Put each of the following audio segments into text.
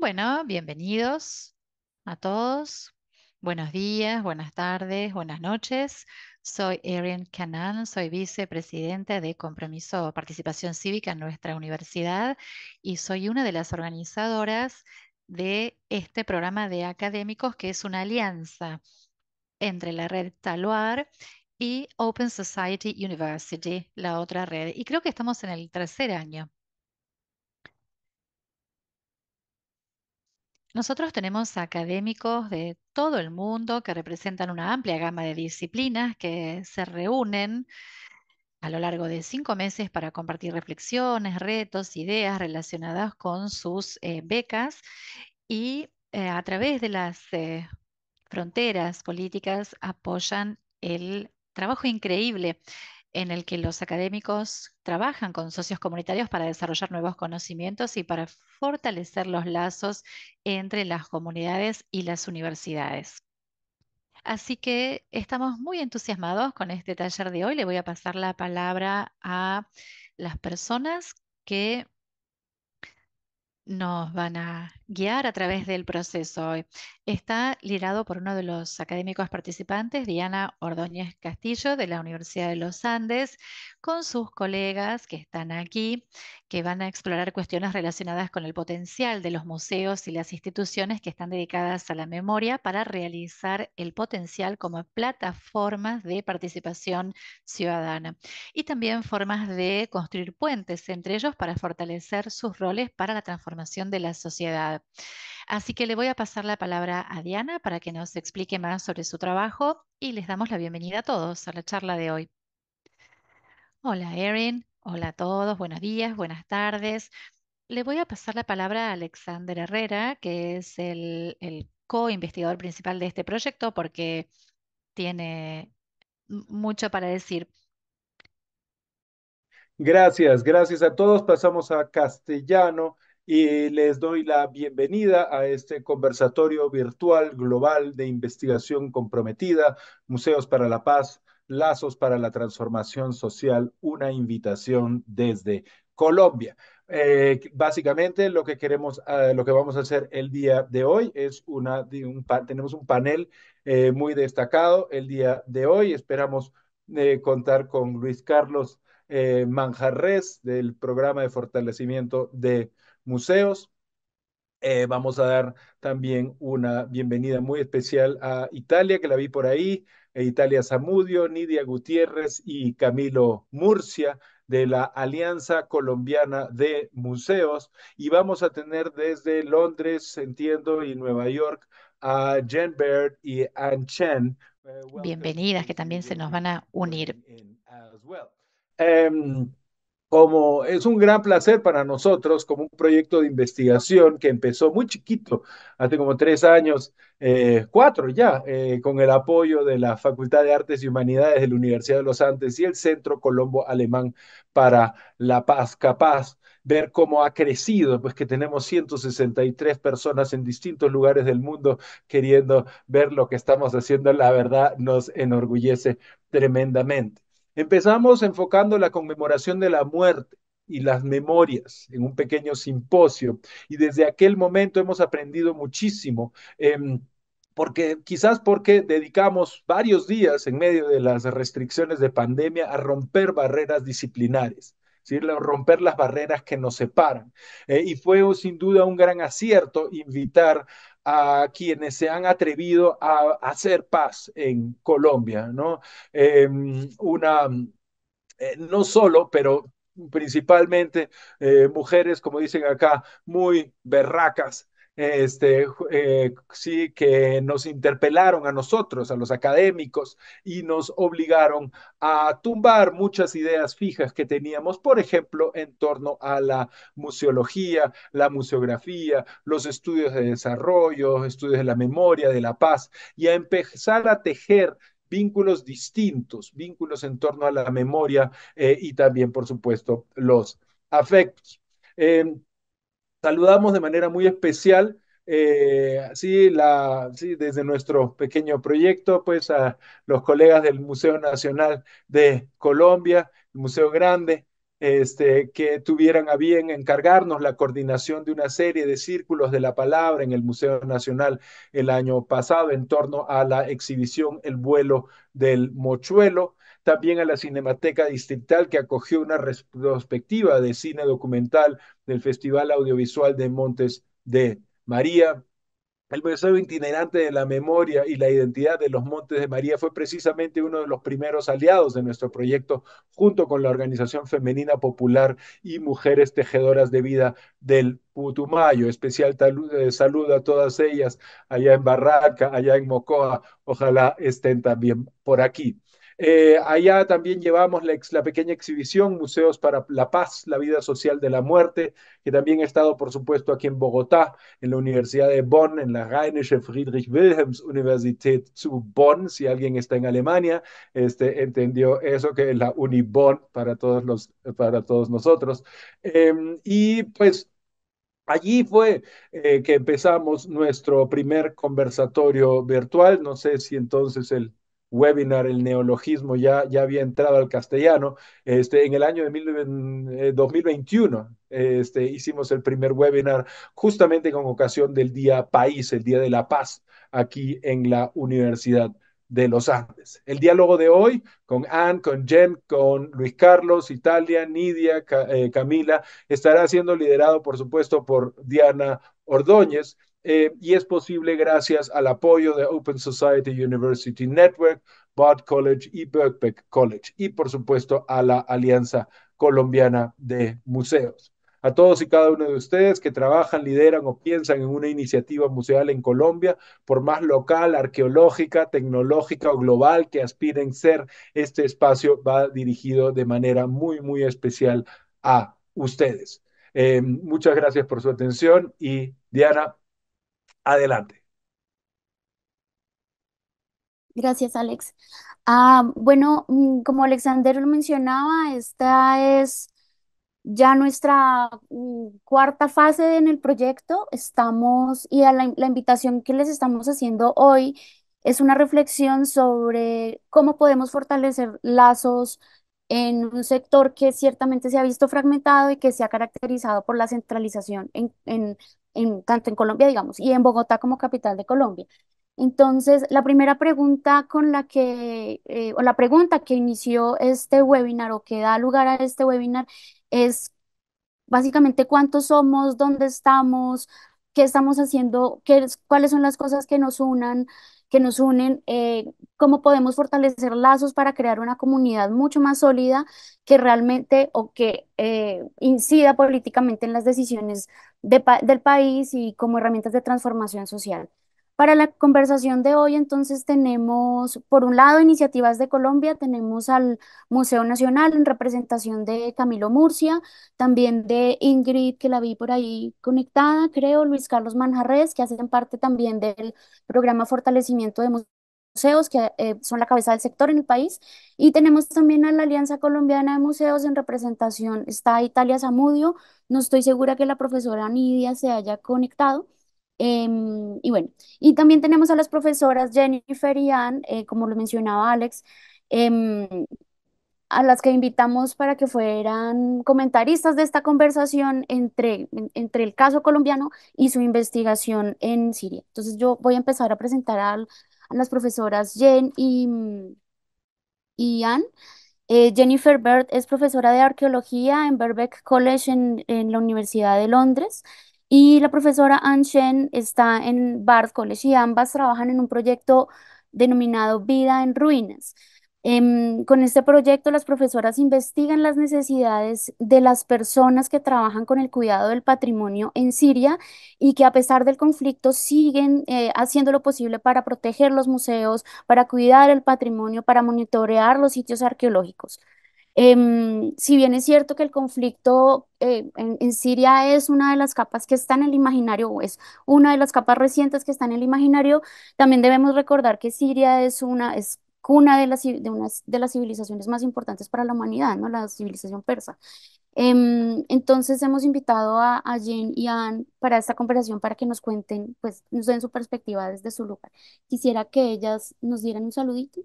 Bueno, bienvenidos a todos. Buenos días, buenas tardes, buenas noches. Soy Erin Canan, soy vicepresidenta de Compromiso Participación Cívica en nuestra universidad y soy una de las organizadoras de este programa de académicos que es una alianza entre la red Taluar y Open Society University, la otra red. Y creo que estamos en el tercer año Nosotros tenemos académicos de todo el mundo que representan una amplia gama de disciplinas que se reúnen a lo largo de cinco meses para compartir reflexiones, retos, ideas relacionadas con sus eh, becas y eh, a través de las eh, fronteras políticas apoyan el trabajo increíble en el que los académicos trabajan con socios comunitarios para desarrollar nuevos conocimientos y para fortalecer los lazos entre las comunidades y las universidades. Así que estamos muy entusiasmados con este taller de hoy. Le voy a pasar la palabra a las personas que nos van a guiar a través del proceso hoy. Está liderado por uno de los académicos participantes, Diana Ordóñez Castillo, de la Universidad de los Andes, con sus colegas que están aquí, que van a explorar cuestiones relacionadas con el potencial de los museos y las instituciones que están dedicadas a la memoria para realizar el potencial como plataformas de participación ciudadana y también formas de construir puentes entre ellos para fortalecer sus roles para la transformación de la sociedad. Así que le voy a pasar la palabra a Diana para que nos explique más sobre su trabajo y les damos la bienvenida a todos a la charla de hoy. Hola Erin, hola a todos, buenos días, buenas tardes. Le voy a pasar la palabra a Alexander Herrera, que es el, el co-investigador principal de este proyecto porque tiene mucho para decir. Gracias, gracias a todos. Pasamos a castellano y les doy la bienvenida a este conversatorio virtual global de investigación comprometida, Museos para la Paz, Lazos para la Transformación Social, una invitación desde Colombia. Eh, básicamente lo que queremos, eh, lo que vamos a hacer el día de hoy es una, tenemos un panel eh, muy destacado el día de hoy. Esperamos contar con Luis Carlos Manjarres del programa de fortalecimiento de museos. Eh, vamos a dar también una bienvenida muy especial a Italia, que la vi por ahí, e Italia Zamudio, Nidia Gutiérrez y Camilo Murcia de la Alianza Colombiana de Museos. Y vamos a tener desde Londres, entiendo, y Nueva York a Jen Baird y Ann Chen. Eh, Bienvenidas, que también se nos van a unir como es un gran placer para nosotros, como un proyecto de investigación que empezó muy chiquito, hace como tres años, eh, cuatro ya, eh, con el apoyo de la Facultad de Artes y Humanidades de la Universidad de los Andes y el Centro Colombo Alemán para la Paz Capaz ver cómo ha crecido, pues que tenemos 163 personas en distintos lugares del mundo queriendo ver lo que estamos haciendo, la verdad nos enorgullece tremendamente. Empezamos enfocando la conmemoración de la muerte y las memorias en un pequeño simposio y desde aquel momento hemos aprendido muchísimo. Em, porque quizás porque dedicamos varios días en medio de las restricciones de pandemia a romper barreras disciplinares. romper las barreras que nos separan. Eh, y fue sin duda un gran acierto invitar a quienes se han atrevido a, hacer paz en Colombia, ¿no? Em, una, eh, no solo, pero principalmente eh, mujeres, como dicen acá, muy berracas, este, eh, sí, que nos interpelaron a nosotros, a los académicos, y nos obligaron a tumbar muchas ideas fijas que teníamos, por ejemplo, en torno a la museología, la museografía, los estudios de desarrollo, estudios de la memoria, de la paz, y a empezar a tejer vínculos distintos, vínculos en torno a la memoria eh, y también, por supuesto, los afectos. Em, saludamos de manera muy especial. Eh, desde nuestro pequeño proyecto, pues a los colegas del Museo Nacional de Colombia, el Museo Grande, este, que tuvieran a bien encargarnos la coordinación de una serie de círculos de la palabra en el Museo Nacional el año pasado en torno a la exhibición El vuelo del mochuelo, también a la Cinemateca Distrital que acogió una retrospectiva de cine documental del Festival Audiovisual de Montes de María, el museo itinerante de la memoria y la identidad de los Montes de María fue precisamente uno de los primeros aliados de nuestro proyecto, junto con la Organización Femenina Popular y Mujeres Tejedoras de Vida del Putumayo. Especial eh, saludo a todas ellas allá en Barraca, allá en Mocoa. Ojalá estén también por aquí. Eh, allá también llevamos la, pequeña exhibición Museos para la Paz, la vida social de la muerte, que también ha estado, por supuesto, aquí en Bogotá, en la Universidad de Bonn, en la Rheinische Friedrich Wilhelms Universität zu Bonn, si alguien está en Alemania, este, entendió eso que es la Uni Bonn para todos, los, para todos nosotros. Em, y pues Allí fue eh, que empezamos nuestro primer conversatorio virtual. No sé si entonces el webinar, el neologismo ya, ya había entrado al castellano. Este, en el año de 2021 eh, este, hicimos el primer webinar justamente con ocasión del Día País, el Día de la Paz, aquí en la Universidad de los Andes. El diálogo de hoy con Anne, con Jen, con Luis Carlos, Italia, Nidia, eh, Camila, estará siendo liderado, por supuesto, por Diana Ordóñez. Eh, y es posible gracias al apoyo de Open Society University Network, Bard College y Birkbeck College y por supuesto a la Alianza Colombiana de Museos. A todos y cada uno de ustedes que trabajan, lideran o piensan en una iniciativa museal en Colombia, por más local, arqueológica, tecnológica o global que aspiren ser, este espacio va dirigido de manera muy, muy especial a ustedes. Eh, muchas gracias por su atención y Diana, Adelante. Gracias, Alex. Ah, bueno, mm, como Alexander lo mencionaba, esta es ya nuestra mm, cuarta fase en el proyecto. Estamos, y a la, invitación que les estamos haciendo hoy es una reflexión sobre cómo podemos fortalecer lazos en un sector que ciertamente se ha visto fragmentado y que se ha caracterizado por la centralización en, en en, tanto en Colombia, digamos, y en Bogotá como capital de Colombia. Entonces, la primera pregunta con la que, eh, o la pregunta que inició este webinar o que da lugar a este webinar es básicamente cuántos somos, dónde estamos, qué estamos haciendo, qué, cuáles son las cosas que nos unan, que nos unen, eh, cómo podemos fortalecer lazos para crear una comunidad mucho más sólida que realmente o que eh, incida políticamente en las decisiones del país y como herramientas de transformación social. Para la conversación de hoy, entonces, tenemos, por un lado, iniciativas de Colombia, tenemos al Museo Nacional en representación de Camilo Murcia, también de Ingrid, que la vi por ahí conectada, creo, Luis Carlos Manjarres, que hacen parte también del programa Fortalecimiento de Museos, que eh, son la cabeza del sector en el país. Y tenemos también a la Alianza Colombiana de Museos en representación, está Italia Zamudio, no estoy segura que la profesora Nidia se haya conectado Em, y bueno, y también tenemos a las profesoras Jennifer y Ann, eh, como lo mencionaba Alex, em, a las que invitamos para que fueran comentaristas de esta conversación entre, entre el caso colombiano y su investigación en Siria. Entonces yo voy a empezar a presentar a, las profesoras Jen y, mm, y Ann. Eh, Jennifer Bird es profesora de arqueología en Birkbeck College en la Universidad de Londres. Y la profesora Ann Shen está en Barth College y ambas trabajan en un proyecto denominado Vida en Ruinas. Em, con este proyecto, las profesoras investigan las necesidades de las personas que trabajan con el cuidado del patrimonio en Siria y que a pesar del conflicto siguen eh, haciendo lo posible para proteger los museos, para cuidar el patrimonio, para monitorear los sitios arqueológicos. Em, si bien es cierto que el conflicto eh, en, Siria es una de las capas que está en el imaginario, o es una de las capas recientes que está en el imaginario, también debemos recordar que Siria es una, es cuna de las, de, de las civilizaciones más importantes para la humanidad, ¿no? la civilización persa. Em, entonces hemos invitado a, a Jane y a Anne para esta conversación para que nos cuenten, pues nos den su perspectiva desde su lugar. Quisiera que ellas nos dieran un saludito.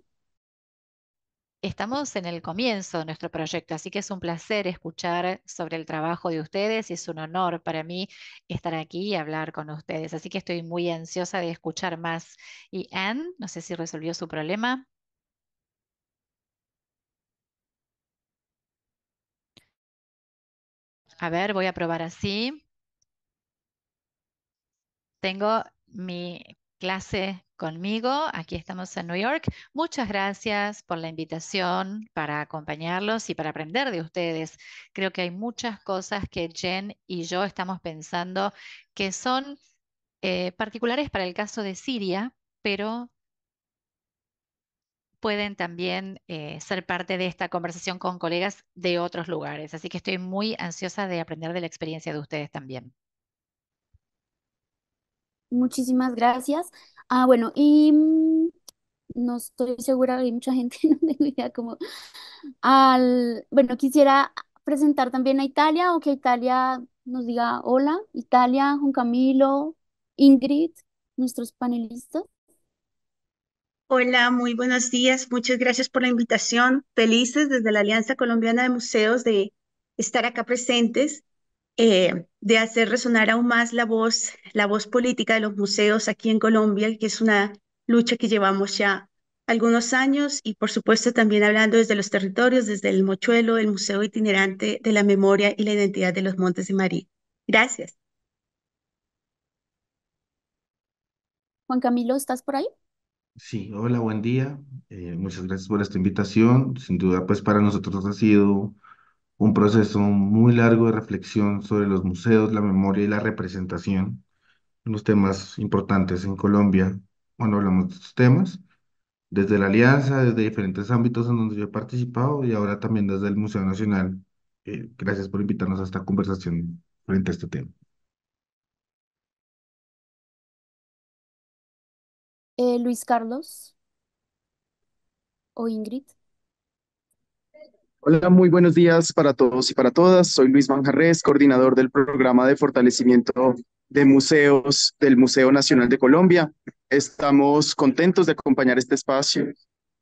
Estamos en el comienzo de nuestro proyecto, así que es un placer escuchar sobre el trabajo de ustedes y es un honor para mí estar aquí y hablar con ustedes. Así que estoy muy ansiosa de escuchar más. Y Anne, no sé si resolvió su problema. A ver, voy a probar así. Tengo mi clase conmigo. Aquí estamos en New York. Muchas gracias por la invitación para acompañarlos y para aprender de ustedes. Creo que hay muchas cosas que Jen y yo estamos pensando que son eh, particulares para el caso de Siria, pero pueden también eh, ser parte de esta conversación con colegas de otros lugares. Así que estoy muy ansiosa de aprender de la experiencia de ustedes también. Muchísimas gracias. Ah, bueno, y mm, no estoy segura, hay mucha gente, no tengo idea cómo. Al, bueno, quisiera presentar también a Italia o que Italia nos diga hola, Italia, Juan Camilo, Ingrid, nuestros panelistas. Hola, muy buenos días. Muchas gracias por la invitación. Felices desde la Alianza Colombiana de Museos de estar acá presentes eh, de hacer resonar aún más la voz, la voz política de los museos aquí en Colombia, que es una lucha que llevamos ya algunos años y por supuesto también hablando desde los territorios, desde el Mochuelo, el Museo Itinerante de la Memoria y la Identidad de los Montes de María. Gracias. Juan Camilo, ¿estás por ahí? Sí, hola, buen día. Eh, muchas gracias por esta invitación. Sin duda, pues para nosotros ha sido un proceso muy largo de reflexión sobre los museos, la memoria y la representación, unos temas importantes en Colombia cuando hablamos de estos temas, desde la Alianza, desde diferentes ámbitos en donde yo he participado y ahora también desde el Museo Nacional. Eh, gracias por invitarnos a esta conversación frente a este tema. Eh, Luis Carlos o Ingrid. Hola, muy buenos días para todos y para todas. Soy Luis Manjarres, coordinador del programa de fortalecimiento de museos del Museo Nacional de Colombia. Estamos contentos de acompañar este espacio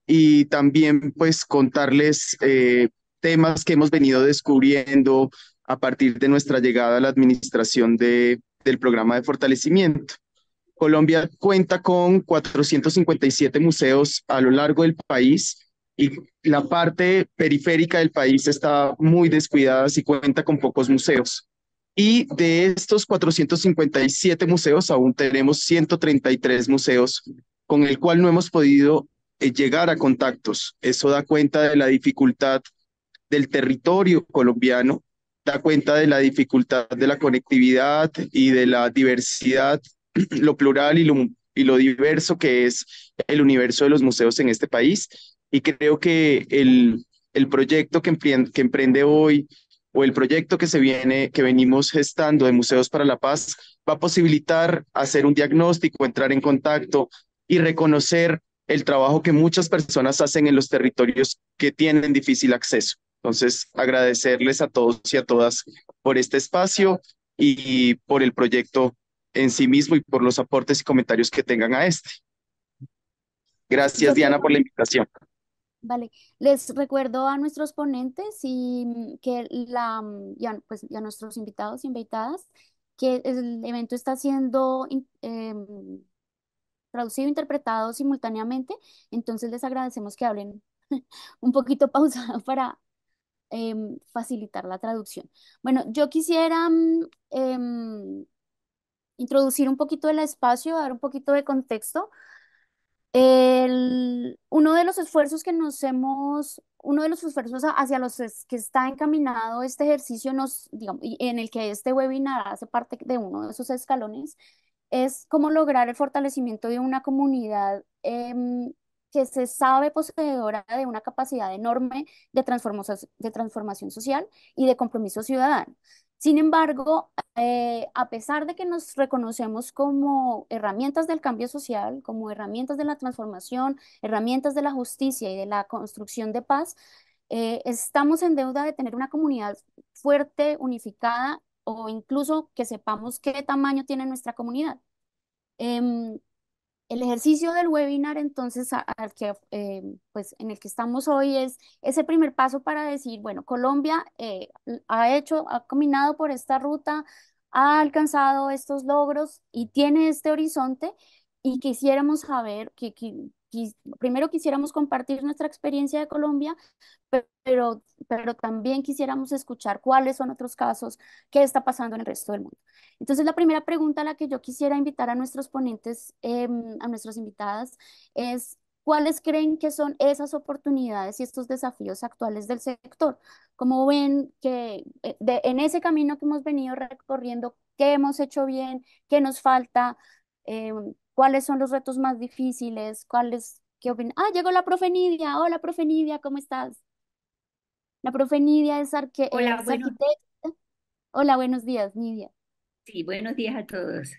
y también pues contarles eh, temas que hemos venido descubriendo a partir de nuestra llegada a la administración de, del programa de fortalecimiento. Colombia cuenta con 457 museos a lo largo del país y la parte periférica del país está muy descuidada y cuenta con pocos museos. Y de estos 457 museos, aún tenemos 133 museos con el cual no hemos podido eh, llegar a contactos. Eso da cuenta de la dificultad del territorio colombiano, da cuenta de la dificultad de la conectividad y de la diversidad, lo plural y lo, y lo diverso que es el universo de los museos en este país y creo que el, el proyecto que emprende, que emprende hoy o el proyecto que se viene, que venimos gestando de Museos para la Paz, va a posibilitar hacer un diagnóstico, entrar en contacto y reconocer el trabajo que muchas personas hacen en los territorios que tienen difícil acceso. Entonces, agradecerles a todos y a todas por este espacio y por el proyecto en sí mismo y por los aportes y comentarios que tengan a este. Gracias, Diana, por la invitación. Vale, les recuerdo a nuestros ponentes y mm, que la mm, pues, a, nuestros invitados e invitadas que el evento está siendo eh, mm, traducido e interpretado simultáneamente, entonces les agradecemos que hablen un poquito pausado para em, facilitar la traducción. Bueno, yo quisiera em, introducir un poquito el espacio, dar un poquito de contexto el, uno de los esfuerzos que nos hemos, uno de los esfuerzos hacia los que está encaminado este ejercicio, nos, en el que este webinar hace parte de uno de esos escalones, es cómo lograr el fortalecimiento de una comunidad em, que se sabe poseedora de una capacidad enorme de de transformación social y de compromiso ciudadano. Sin embargo, eh, a pesar de que nos reconocemos como herramientas del cambio social, como herramientas de la transformación, herramientas de la justicia y de la construcción de paz, eh, estamos en deuda de tener una comunidad fuerte, unificada o incluso que sepamos qué tamaño tiene nuestra comunidad. Em, el ejercicio del webinar, entonces, al que, eh, pues, en el que estamos hoy es ese primer paso para decir, bueno, Colombia eh, ha hecho, ha caminado por esta ruta, ha alcanzado estos logros y tiene este horizonte y quisiéramos saber, qué que primero quisiéramos compartir nuestra experiencia de Colombia, pero, pero también quisiéramos escuchar cuáles son otros casos, qué está pasando en el resto del mundo. Entonces, la primera pregunta a la que yo quisiera invitar a nuestros ponentes, em, a nuestras invitadas, es ¿Cuáles creen que son esas oportunidades y estos desafíos actuales del sector? ¿Cómo ven que eh, en ese camino que hemos venido recorriendo, qué hemos hecho bien, qué nos falta, em, cuáles son los retos más difíciles, cuáles, qué opinan. Ah, llegó la profe Nidia, hola profe Nidia, ¿cómo estás? La profe Nidia es, arque arquitecta. Hola, buenos días, Nidia. Sí, buenos días a todos.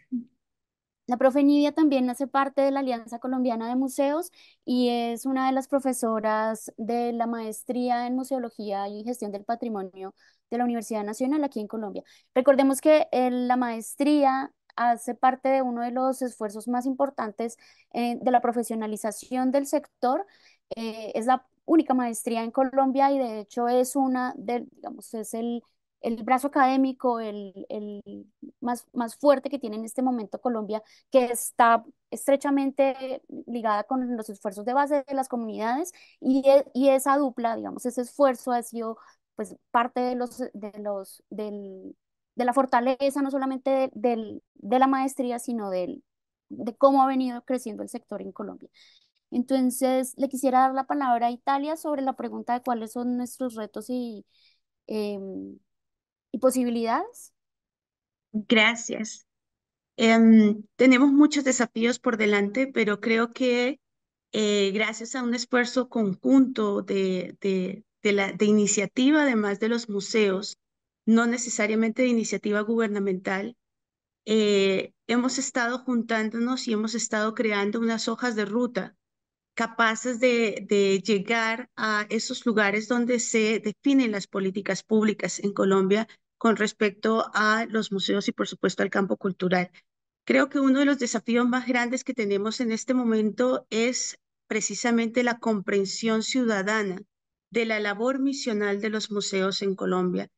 La profe Nidia también hace parte de la Alianza Colombiana de Museos y es una de las profesoras de la maestría en Museología y Gestión del Patrimonio de la Universidad Nacional aquí en Colombia. Recordemos que eh, la maestría hace parte de uno de los esfuerzos más importantes eh, de la profesionalización del sector. Eh, es la única maestría en Colombia y de hecho es una digamos, es el, brazo académico, el, más, más fuerte que tiene en este momento Colombia, que está estrechamente ligada con los esfuerzos de base de las comunidades y, e, y esa dupla, digamos, ese esfuerzo ha sido pues parte de los, de los, del, de la fortaleza, no solamente de, de, la maestría, sino de, de cómo ha venido creciendo el sector en Colombia. Entonces, le quisiera dar la palabra a Italia sobre la pregunta de cuáles son nuestros retos y, em, y posibilidades. Gracias. Em, tenemos muchos desafíos por delante, pero creo que eh, gracias a un esfuerzo conjunto de, de iniciativa, además de los museos, no necesariamente de iniciativa gubernamental, eh, hemos estado juntándonos y hemos estado creando unas hojas de ruta capaces de, llegar a esos lugares donde se definen las políticas públicas en Colombia con respecto a los museos y por supuesto al campo cultural. Creo que uno de los desafíos más grandes que tenemos en este momento es precisamente la comprensión ciudadana de la labor misional de los museos en Colombia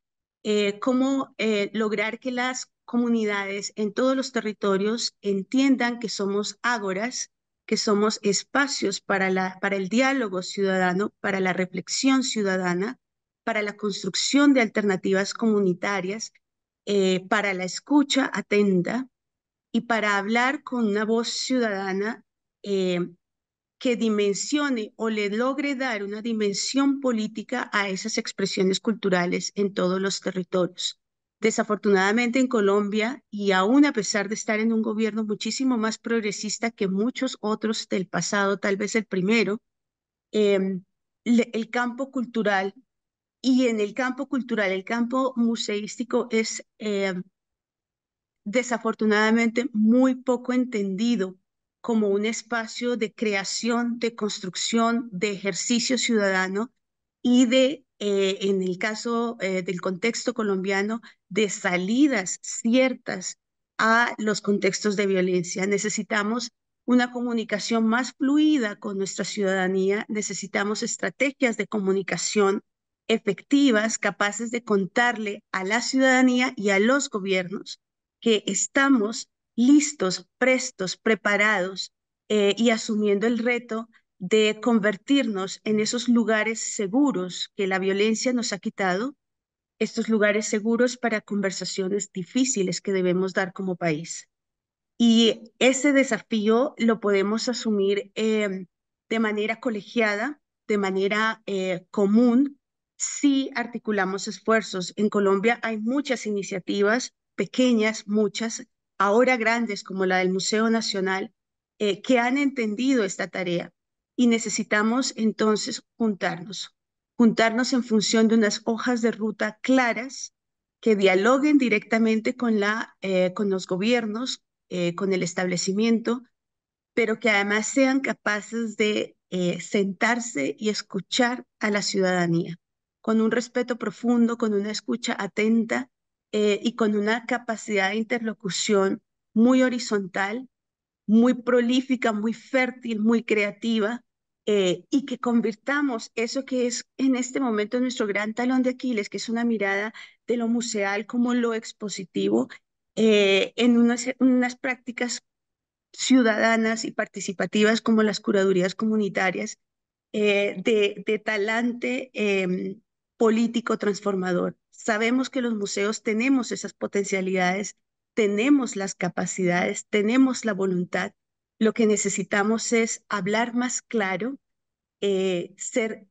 eh, cómo eh, lograr que las comunidades en todos los territorios entiendan que somos ágoras, que somos espacios para, la, para el diálogo ciudadano, para la reflexión ciudadana, para la construcción de alternativas comunitarias, eh, para la escucha atenta y para hablar con una voz ciudadana que dimensione o le logre dar una dimensión política a esas expresiones culturales en todos los territorios. Desafortunadamente en Colombia, y aún a pesar de estar en un gobierno muchísimo más progresista que muchos otros del pasado, tal vez el primero, em, el campo cultural y en el campo cultural, el campo museístico es em, desafortunadamente muy poco entendido como un espacio de creación, de construcción, de ejercicio ciudadano y de, eh, en el caso eh, del contexto colombiano, de salidas ciertas a los contextos de violencia. Necesitamos una comunicación más fluida con nuestra ciudadanía, necesitamos estrategias de comunicación efectivas, capaces de contarle a la ciudadanía y a los gobiernos que estamos listos, prestos, preparados eh, y asumiendo el reto de convertirnos en esos lugares seguros que la violencia nos ha quitado, estos lugares seguros para conversaciones difíciles que debemos dar como país. Y ese desafío lo podemos asumir eh, de manera colegiada, de manera eh, común, si articulamos esfuerzos. En Colombia hay muchas iniciativas, pequeñas, muchas, ahora grandes como la del Museo Nacional, eh, que han entendido esta tarea y necesitamos entonces juntarnos, juntarnos en función de unas hojas de ruta claras que dialoguen directamente con, la, eh, con los gobiernos, eh, con el establecimiento, pero que además sean capaces de sentarse y escuchar a la ciudadanía, con un respeto profundo, con una escucha atenta eh, y con una capacidad de interlocución muy horizontal, muy prolífica, muy fértil, muy creativa, eh, y que convirtamos eso que es en este momento nuestro gran talón de Aquiles, que es una mirada de lo museal como lo expositivo, eh, en unas, unas prácticas ciudadanas y participativas como las curadurías comunitarias, de, de, talante em, político transformador. Sabemos que los museos tenemos esas potencialidades, tenemos las capacidades, tenemos la voluntad. Lo que necesitamos es hablar más claro, eh, ser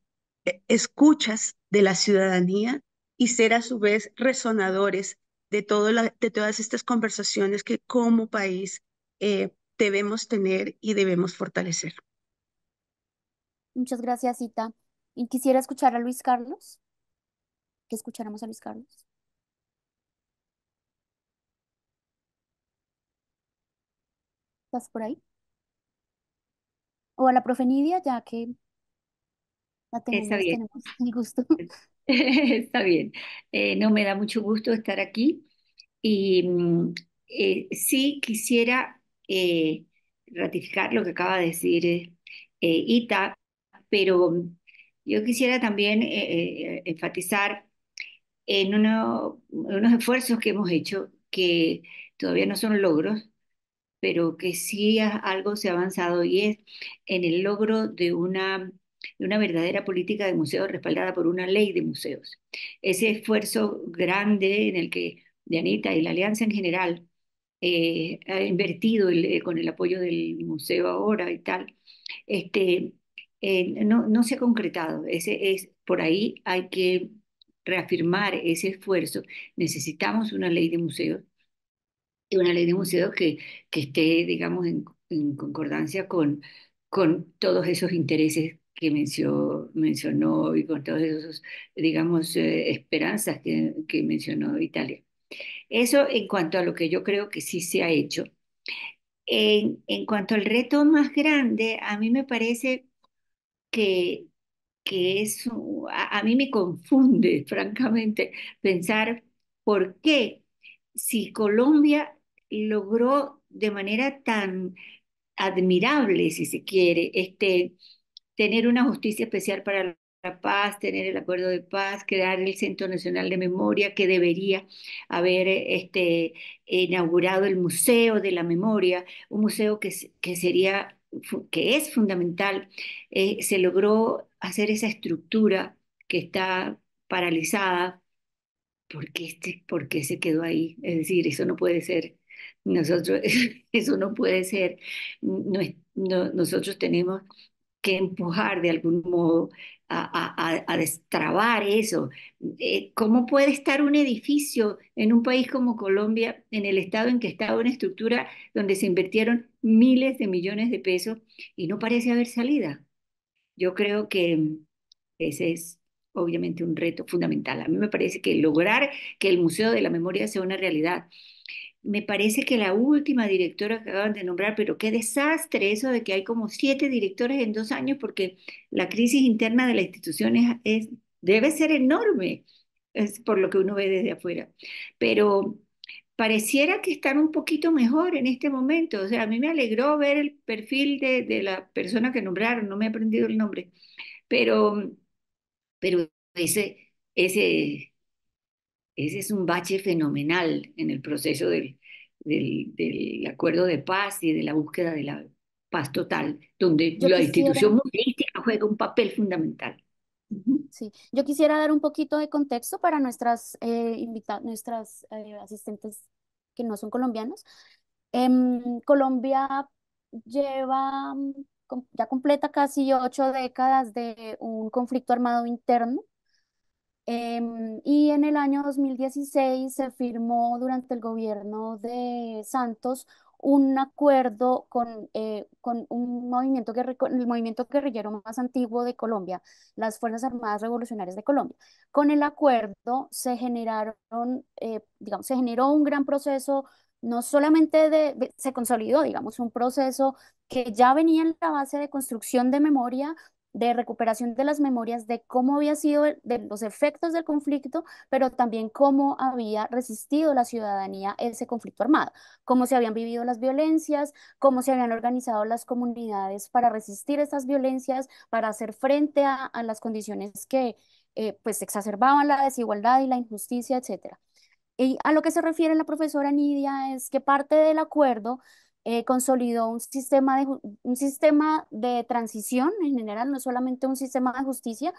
eh, escuchas de la ciudadanía y ser a su vez resonadores de, todas estas conversaciones que como país eh, debemos tener y debemos fortalecer. Muchas gracias, Cita. Y quisiera escuchar a Luis Carlos que escucháramos a Luis Carlos. ¿Estás por ahí? O a la profe Nidia, ya que la tenemos, Está bien. gusto. Está bien. no me da mucho gusto estar aquí. Y mm, eh, sí quisiera eh, ratificar lo que acaba de decir eh, Ita, pero yo quisiera también enfatizar en uno, unos esfuerzos que hemos hecho que todavía no son logros, pero que sí algo se ha avanzado y es en el logro de una, de una verdadera política de museos respaldada por una ley de museos. Ese esfuerzo grande en el que de y la Alianza en general eh, ha invertido eh, con el apoyo del museo ahora y tal, este, eh, no, no se ha concretado. Ese es, por ahí hay que reafirmar ese esfuerzo, necesitamos una ley de museos y una ley de museos que, que esté, digamos, en, concordancia con, con todos esos intereses que mencionó, mencionó y con todas esas, digamos, eh, esperanzas que, mencionó Italia. Eso en cuanto a lo que yo creo que sí se ha hecho. en cuanto al reto más grande, a mí me parece que, que es, a, mí me confunde, francamente, pensar por qué si Colombia logró de manera tan admirable, si se quiere, este, tener una justicia especial para la paz, tener el acuerdo de paz, crear el Centro Nacional de Memoria que debería haber este, inaugurado el Museo de la Memoria, un museo que, que sería que es fundamental, eh, se logró hacer esa estructura que está paralizada porque, este, porque se quedó ahí. Es decir, eso no puede ser. Nosotros, eso no puede ser. nosotros tenemos que empujar de algún modo a, destrabar eso. Eh, ¿Cómo puede estar un edificio en un país como Colombia, en el estado en que estaba una estructura donde se invirtieron miles de millones de pesos y no parece haber salida? Yo creo que mm, ese es obviamente un reto fundamental. A mí me parece que lograr que el Museo de la Memoria sea una realidad me parece que la última directora que acaban de nombrar, pero qué desastre eso de que hay como siete directores en dos años porque la crisis interna de la institución es, debe ser enorme, es por lo que uno ve desde afuera. Pero pareciera que están un poquito mejor en este momento. O sea, a mí me alegró ver el perfil de, la persona que nombraron, no me he aprendido el nombre, pero, pero ese ese es un bache fenomenal en el proceso del, del, acuerdo de paz y de la búsqueda de la paz total, donde la institución política juega un papel fundamental. Sí, yo quisiera dar un poquito de contexto para nuestras, eh, nuestras eh, asistentes que no son colombianos. Em, Colombia lleva, mm, ya completa casi ocho décadas de un conflicto armado interno Em, y en el año 2016 se firmó durante el gobierno de Santos un acuerdo con, eh, con un movimiento que el movimiento guerrillero más antiguo de Colombia, las Fuerzas Armadas Revolucionarias de Colombia. Con el acuerdo se generaron, eh, digamos, se generó un gran proceso, no solamente de, se consolidó, digamos, un proceso que ya venía en la base de construcción de memoria, de recuperación de las memorias de cómo había sido de los efectos del conflicto, pero también cómo había resistido la ciudadanía ese conflicto armado, cómo se habían vivido las violencias, cómo se habían organizado las comunidades para resistir esas violencias, para hacer frente a, las condiciones que eh, pues exacerbaban la desigualdad y la injusticia, etcétera. Y a lo que se refiere la profesora Nidia es que parte del acuerdo eh, consolidó un sistema, de, un sistema de transición en general, no solamente un sistema de justicia,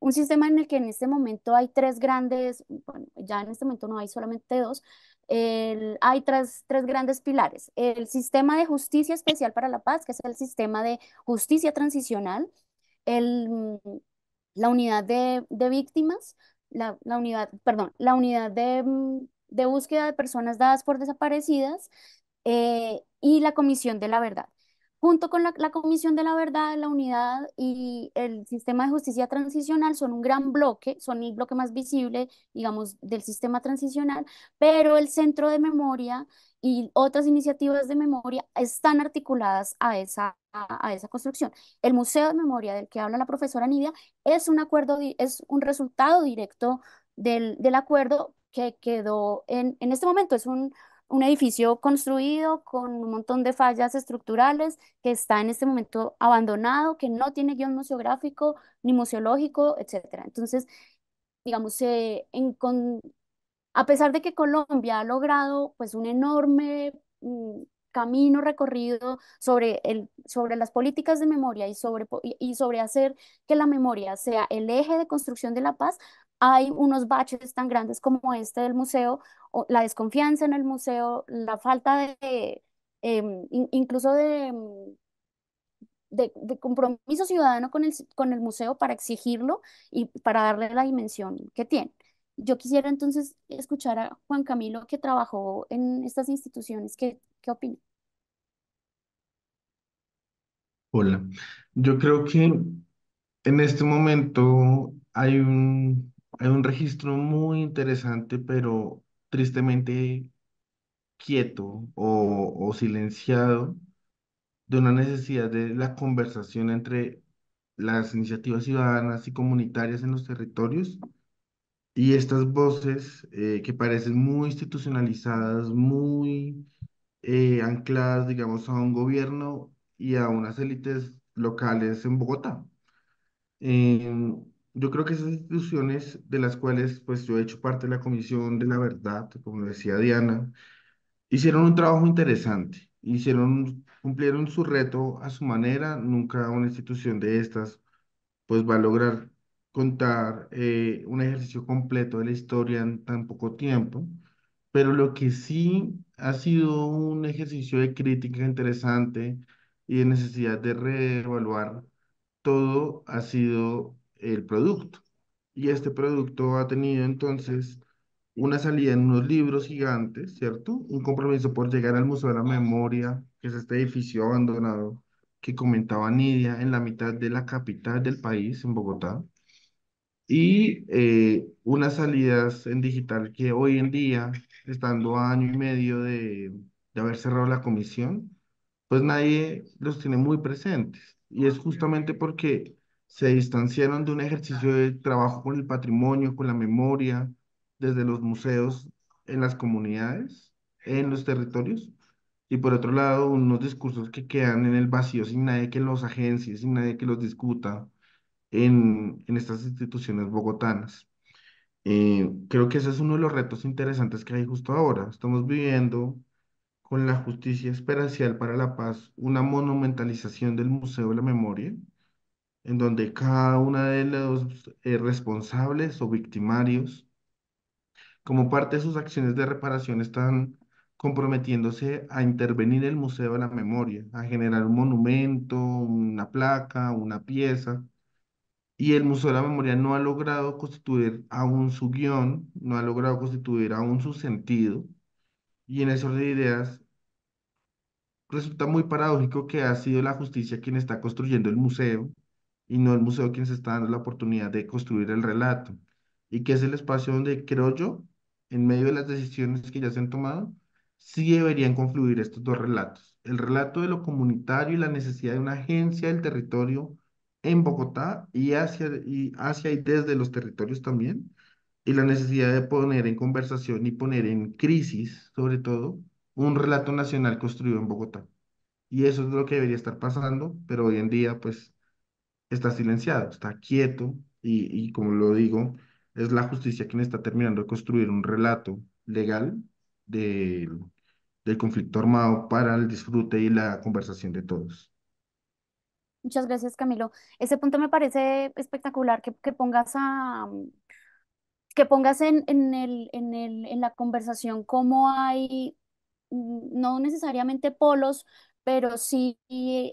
un sistema en el que en este momento hay tres grandes, bueno, ya en este momento no hay solamente dos, el, hay tres, tres, grandes pilares. El sistema de justicia especial para la paz, que es el sistema de justicia transicional, el, mm, la unidad de, de víctimas, la, la, unidad, perdón, la unidad de, mm, de búsqueda de personas dadas por desaparecidas eh, y la Comisión de la Verdad. Junto con la, Comisión de la Verdad, la Unidad y el Sistema de Justicia Transicional son un gran bloque, son el bloque más visible, digamos, del sistema transicional, pero el Centro de Memoria y otras iniciativas de memoria están articuladas a esa, a, esa construcción. El Museo de Memoria del que habla la profesora Nidia es un acuerdo, es un resultado directo del, del acuerdo que quedó en, en este momento, es un un edificio construido con un montón de fallas estructurales que está en este momento abandonado, que no tiene guión museográfico ni museológico, etcétera. Entonces, digamos, en, a pesar de que Colombia ha logrado pues un enorme mm, camino recorrido sobre, el, sobre las políticas de memoria y sobre, y sobre hacer que la memoria sea el eje de construcción de la paz, hay unos baches tan grandes como este del museo, o la desconfianza en el museo, la falta de, em, incluso mm, de, de, compromiso ciudadano con el, con el museo para exigirlo y para darle la dimensión que tiene. Yo quisiera entonces escuchar a Juan Camilo, que trabajó en estas instituciones, ¿qué, qué opina? Hola, yo creo que en este momento hay un, hay un registro muy interesante, pero tristemente quieto o, silenciado de una necesidad de la conversación entre las iniciativas ciudadanas y comunitarias en los territorios y estas voces eh, que parecen muy institucionalizadas, muy eh, ancladas, digamos, a un gobierno y a unas élites locales en Bogotá. Em, yo creo que esas instituciones de las cuales pues yo he hecho parte de la Comisión de la Verdad, como decía Diana, hicieron un trabajo interesante, hicieron, cumplieron su reto a su manera, nunca una institución de estas pues va a lograr contar eh, un ejercicio completo de la historia en tan poco tiempo, pero lo que sí ha sido un ejercicio de crítica interesante y de necesidad de reevaluar todo ha sido el producto. Y este producto ha tenido entonces una salida en unos libros gigantes, ¿cierto? Un compromiso por llegar al Museo de la Memoria, que es este edificio abandonado que comentaba Nidia, en la mitad de la capital del país, en Bogotá. Y eh, unas salidas en digital que hoy en día, estando a año y medio de, de haber cerrado la comisión, pues nadie los tiene muy presentes. Y es justamente porque se distanciaron de un ejercicio de trabajo con el patrimonio, con la memoria, desde los museos, en las comunidades, en los territorios, y por otro lado, unos discursos que quedan en el vacío sin nadie que los agencie, sin nadie que los discuta en, estas instituciones bogotanas. Eh, creo que ese es uno de los retos interesantes que hay justo ahora. Estamos viviendo con la justicia esperancial para la paz una monumentalización del Museo de la Memoria, en donde cada uno de los eh, responsables o victimarios, como parte de sus acciones de reparación, están comprometiéndose a intervenir el Museo de la Memoria, a generar un monumento, una placa, una pieza. Y el Museo de la Memoria no ha logrado constituir aún su guión, no ha logrado constituir aún su sentido. Y en orden de ideas, resulta muy paradójico que ha sido la justicia quien está construyendo el museo, y no el museo quien se está dando la oportunidad de construir el relato, y que es el espacio donde creo yo, en medio de las decisiones que ya se han tomado, sí deberían confluir estos dos relatos, el relato de lo comunitario y la necesidad de una agencia del territorio en Bogotá y hacia, y hacia y desde los territorios también, y la necesidad de poner en conversación y poner en crisis, sobre todo, un relato nacional construido en Bogotá. Y eso es lo que debería estar pasando, pero hoy en día, pues, está silenciado, está quieto y, como lo digo, es la justicia quien está terminando de construir un relato legal del conflicto armado para el disfrute y la conversación de todos. Muchas gracias, Camilo. Ese punto me parece espectacular que, pongas a mm, que pongas en, en, el, en, el, en la conversación cómo hay mm, no necesariamente polos, pero sí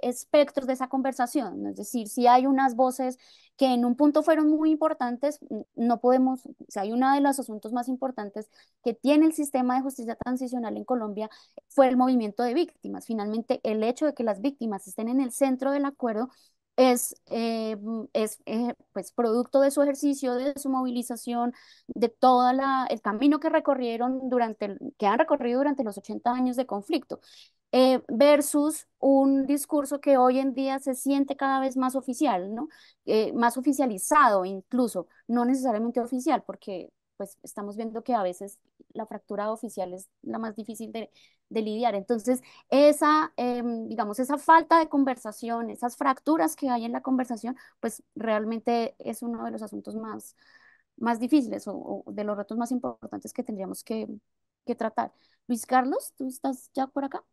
espectros de esa conversación. Es decir, si hay unas voces que en un punto fueron muy importantes, no podemos, si hay uno de los asuntos más importantes que tiene el sistema de justicia transicional en Colombia fue el movimiento de víctimas. Finalmente, el hecho de que las víctimas estén en el centro del acuerdo es, eh, mm, es eh, pues producto de su ejercicio, de su movilización, de todo el camino que recorrieron durante, que han recorrido durante los 80 años de conflicto. Eh, versus un discurso que hoy en día se siente cada vez más oficial, ¿no? Eh, más oficializado incluso, no necesariamente oficial, porque pues estamos viendo que a veces la fractura oficial es la más difícil de, lidiar. Entonces, esa, em, digamos, esa falta de conversación, esas fracturas que hay en la conversación, pues realmente es uno de los asuntos más, más difíciles o, de los retos más importantes que tendríamos que, que tratar. Luis Carlos, ¿tú estás ya por acá?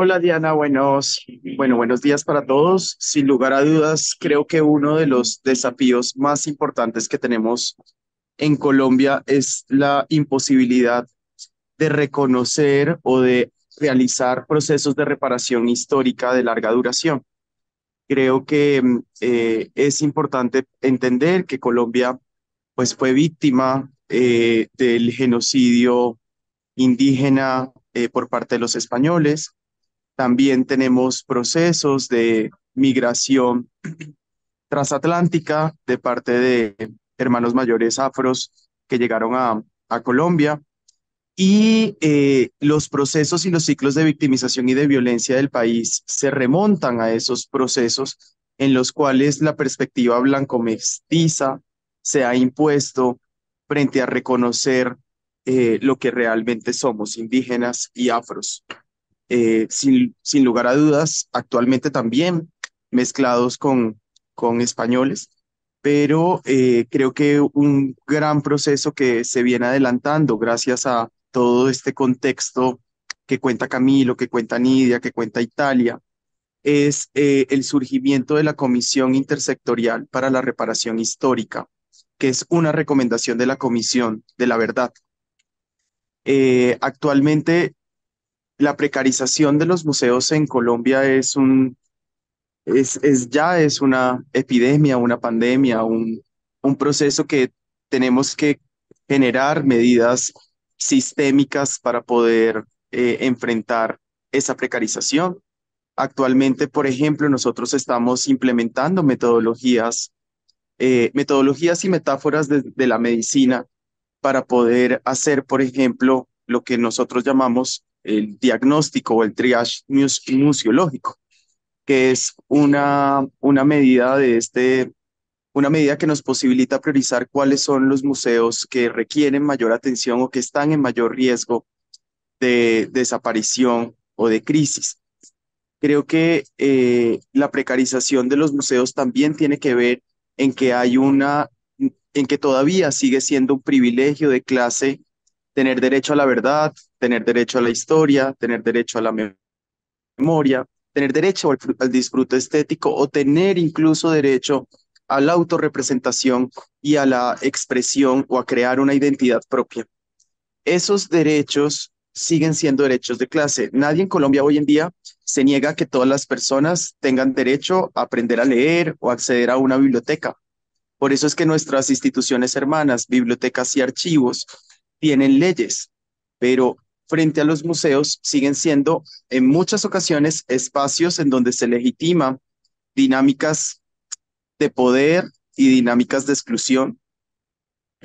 Hola Diana, buenos, bueno, buenos días para todos. Sin lugar a dudas, creo que uno de los desafíos más importantes que tenemos en Colombia es la imposibilidad de reconocer o de realizar procesos de reparación histórica de larga duración. Creo que mm, eh, es importante entender que Colombia pues, fue víctima eh, del genocidio indígena eh, por parte de los españoles también tenemos procesos de migración transatlántica de parte de hermanos mayores afros que llegaron a, Colombia y eh, los procesos y los ciclos de victimización y de violencia del país se remontan a esos procesos en los cuales la perspectiva blanco-mestiza se ha impuesto frente a reconocer eh, lo que realmente somos, indígenas y afros. Eh, sin, lugar a dudas, actualmente también mezclados con, españoles, pero eh, creo que un gran proceso que se viene adelantando gracias a todo este contexto que cuenta Camilo, que cuenta Nidia, que cuenta Italia, es eh, el surgimiento de la Comisión Intersectorial para la Reparación Histórica, que es una recomendación de la Comisión de la Verdad. actualmente la precarización de los museos en Colombia es un, es, ya es una epidemia, una pandemia, un, un proceso que tenemos que generar medidas sistémicas para poder eh, enfrentar esa precarización. Actualmente, por ejemplo, nosotros estamos implementando metodologías, eh, metodologías y metáforas de, de la medicina para poder hacer, por ejemplo, lo que nosotros llamamos el diagnóstico o el triage museológico, que es una, una medida de este una medida que nos posibilita priorizar cuáles son los museos que requieren mayor atención o que están en mayor riesgo de desaparición o de crisis. Creo que eh, la precarización de los museos también tiene que ver en que hay una, en que todavía sigue siendo un privilegio de clase tener derecho a la verdad, tener derecho a la historia, tener derecho a la memoria, tener derecho al, disfrute estético o tener incluso derecho a la autorrepresentación y a la expresión o a crear una identidad propia. Esos derechos siguen siendo derechos de clase. Nadie en Colombia hoy en día se niega a que todas las personas tengan derecho a aprender a leer o acceder a una biblioteca. Por eso es que nuestras instituciones hermanas, bibliotecas y archivos, tienen leyes, pero frente a los museos siguen siendo en muchas ocasiones espacios en donde se legitima dinámicas de poder y dinámicas de exclusión.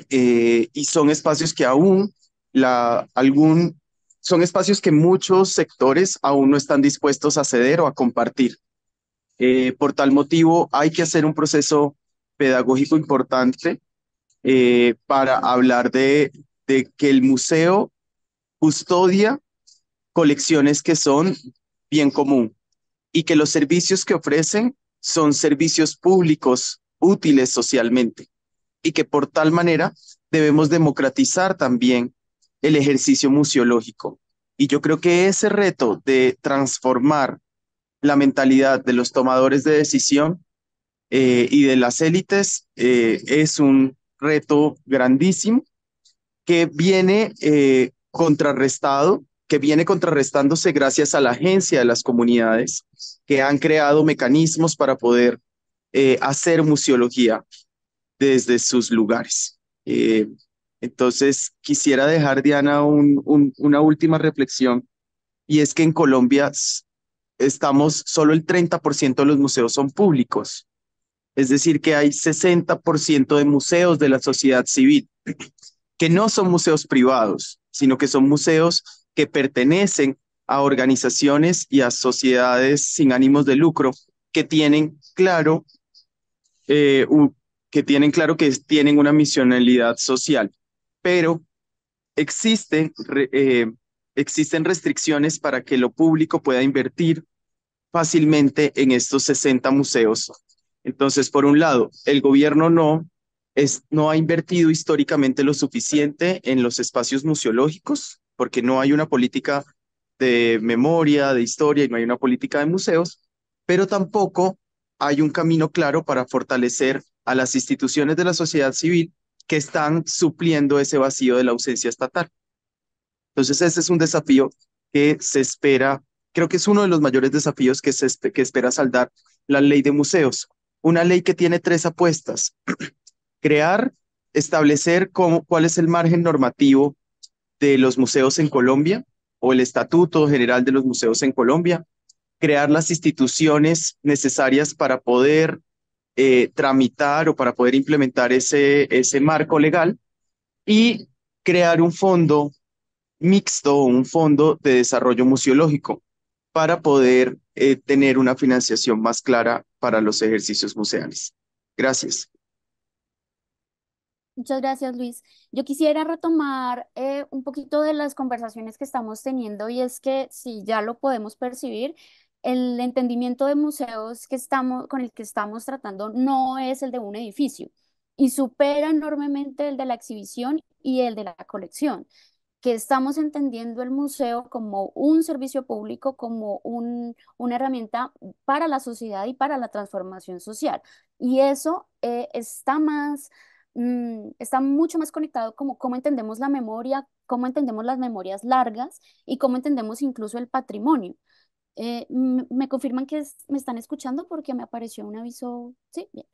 Eh, y son espacios que aún la, algún, son espacios que muchos sectores aún no están dispuestos a ceder o a compartir. Eh, por tal motivo, hay que hacer un proceso pedagógico importante eh, para hablar de, de que el museo custodia colecciones que son bien común y que los servicios que ofrecen son servicios públicos útiles socialmente y que por tal manera debemos democratizar también el ejercicio museológico. Y yo creo que ese reto de transformar la mentalidad de los tomadores de decisión eh, y de las élites eh, es un reto grandísimo que viene eh, contrarrestado, que viene contrarrestándose gracias a la agencia de las comunidades, que han creado mecanismos para poder eh, hacer museología desde sus lugares. Eh, entonces, quisiera dejar, Diana, una última reflexión, y es que en Colombia estamos, solo el 30% de los museos son públicos, es decir, que hay 60% de museos de la sociedad civil que no son museos privados, sino que son museos que pertenecen a organizaciones y a sociedades sin ánimos de lucro que tienen claro eh, que tienen claro que tienen una misionalidad social, pero existe, eh, existen restricciones para que lo público pueda invertir fácilmente en estos 60 museos. Entonces, por un lado, el gobierno no no ha invertido históricamente lo suficiente en los espacios museológicos, porque no hay una política de memoria, de historia y no hay una política de museos, pero tampoco hay un camino claro para fortalecer a las instituciones de la sociedad civil que están supliendo ese vacío de la ausencia estatal. Entonces, ese es un desafío que se espera, creo que es uno de los mayores desafíos que, se, que espera saldar la ley de museos. Una ley que tiene tres apuestas crear, establecer cuál es el margen normativo de los museos en Colombia o el Estatuto General de los Museos en Colombia, crear las instituciones necesarias para poder eh, tramitar o para poder implementar ese, ese marco legal y crear un fondo mixto, o un fondo de desarrollo museológico para poder eh, tener una financiación más clara para los ejercicios museales. Gracias. Muchas gracias, Luis. Yo quisiera retomar eh, un poquito de las conversaciones que estamos teniendo y es que si ya lo podemos percibir, el entendimiento de museos que estamos, con el que estamos tratando no es el de un edificio y supera enormemente el de la exhibición y el de la colección, que estamos entendiendo el museo como un servicio público, como un, una herramienta para la sociedad y para la transformación social. Y eso eh, está más Mm, está mucho más conectado como cómo entendemos la memoria, cómo entendemos las memorias largas y cómo entendemos incluso el patrimonio. Eh, me confirman que me están escuchando porque me apareció un aviso. Sí, bien.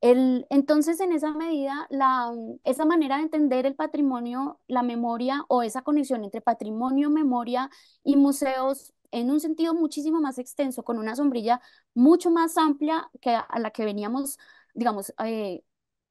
El, entonces, en esa medida, la, mm, esa manera de entender el patrimonio, la memoria o esa conexión entre patrimonio, memoria y museos en un sentido muchísimo más extenso, con una sombrilla mucho más amplia que a la que veníamos, digamos, eh,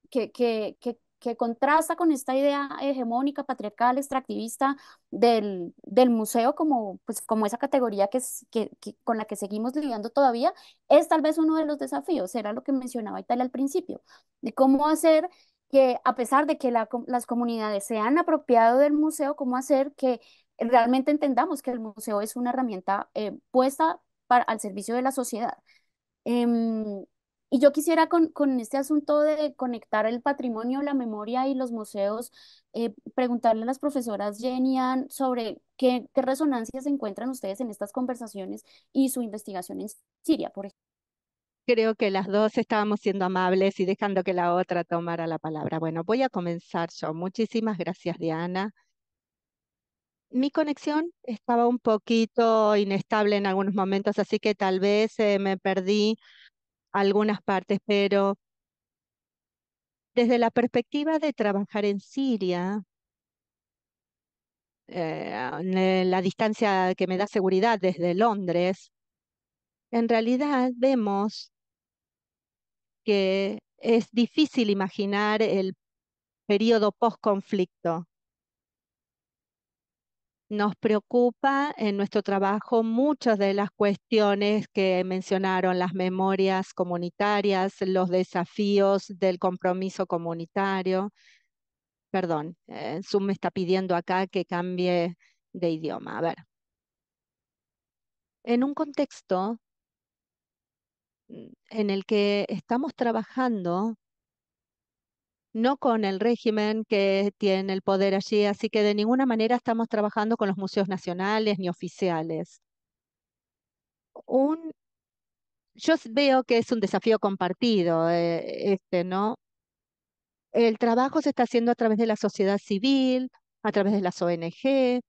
que, que, que, que contrasta con esta idea hegemónica, patriarcal, extractivista del, del museo como, pues, como esa categoría que, es, que, con la que seguimos lidiando todavía, es tal vez uno de los desafíos, era lo que mencionaba Italia al principio, de cómo hacer que a pesar de que las comunidades se han apropiado del museo, cómo hacer que realmente entendamos que el museo es una herramienta eh, puesta para, al servicio de la sociedad. Em, y yo quisiera con, con, este asunto de conectar el patrimonio, la memoria y los museos, eh, preguntarle a las profesoras Jenny sobre qué, qué resonancias encuentran ustedes en estas conversaciones y su investigación en Siria, por ejemplo. Creo que las dos estábamos siendo amables y dejando que la otra tomara la palabra. Bueno, voy a comenzar yo. Muchísimas gracias, Diana. Mi conexión estaba un poquito inestable en algunos momentos, así que tal vez eh, me perdí algunas partes, pero desde la perspectiva de trabajar en Siria, eh, ah, eh, la distancia que me da seguridad desde Londres, en realidad vemos que es difícil imaginar el periodo post-conflicto. Nos preocupa en nuestro trabajo muchas de las cuestiones que mencionaron, las memorias comunitarias, los desafíos del compromiso comunitario. Perdón, eh, Zoom me está pidiendo acá que cambie de idioma. A ver. En un contexto mm, en el que estamos trabajando no con el régimen que tiene el poder allí, así que de ninguna manera estamos trabajando con los museos nacionales ni oficiales. Un, yo veo que es un desafío compartido, eh, este, ¿no? El trabajo se está haciendo a través de la sociedad civil, a través de las ONG,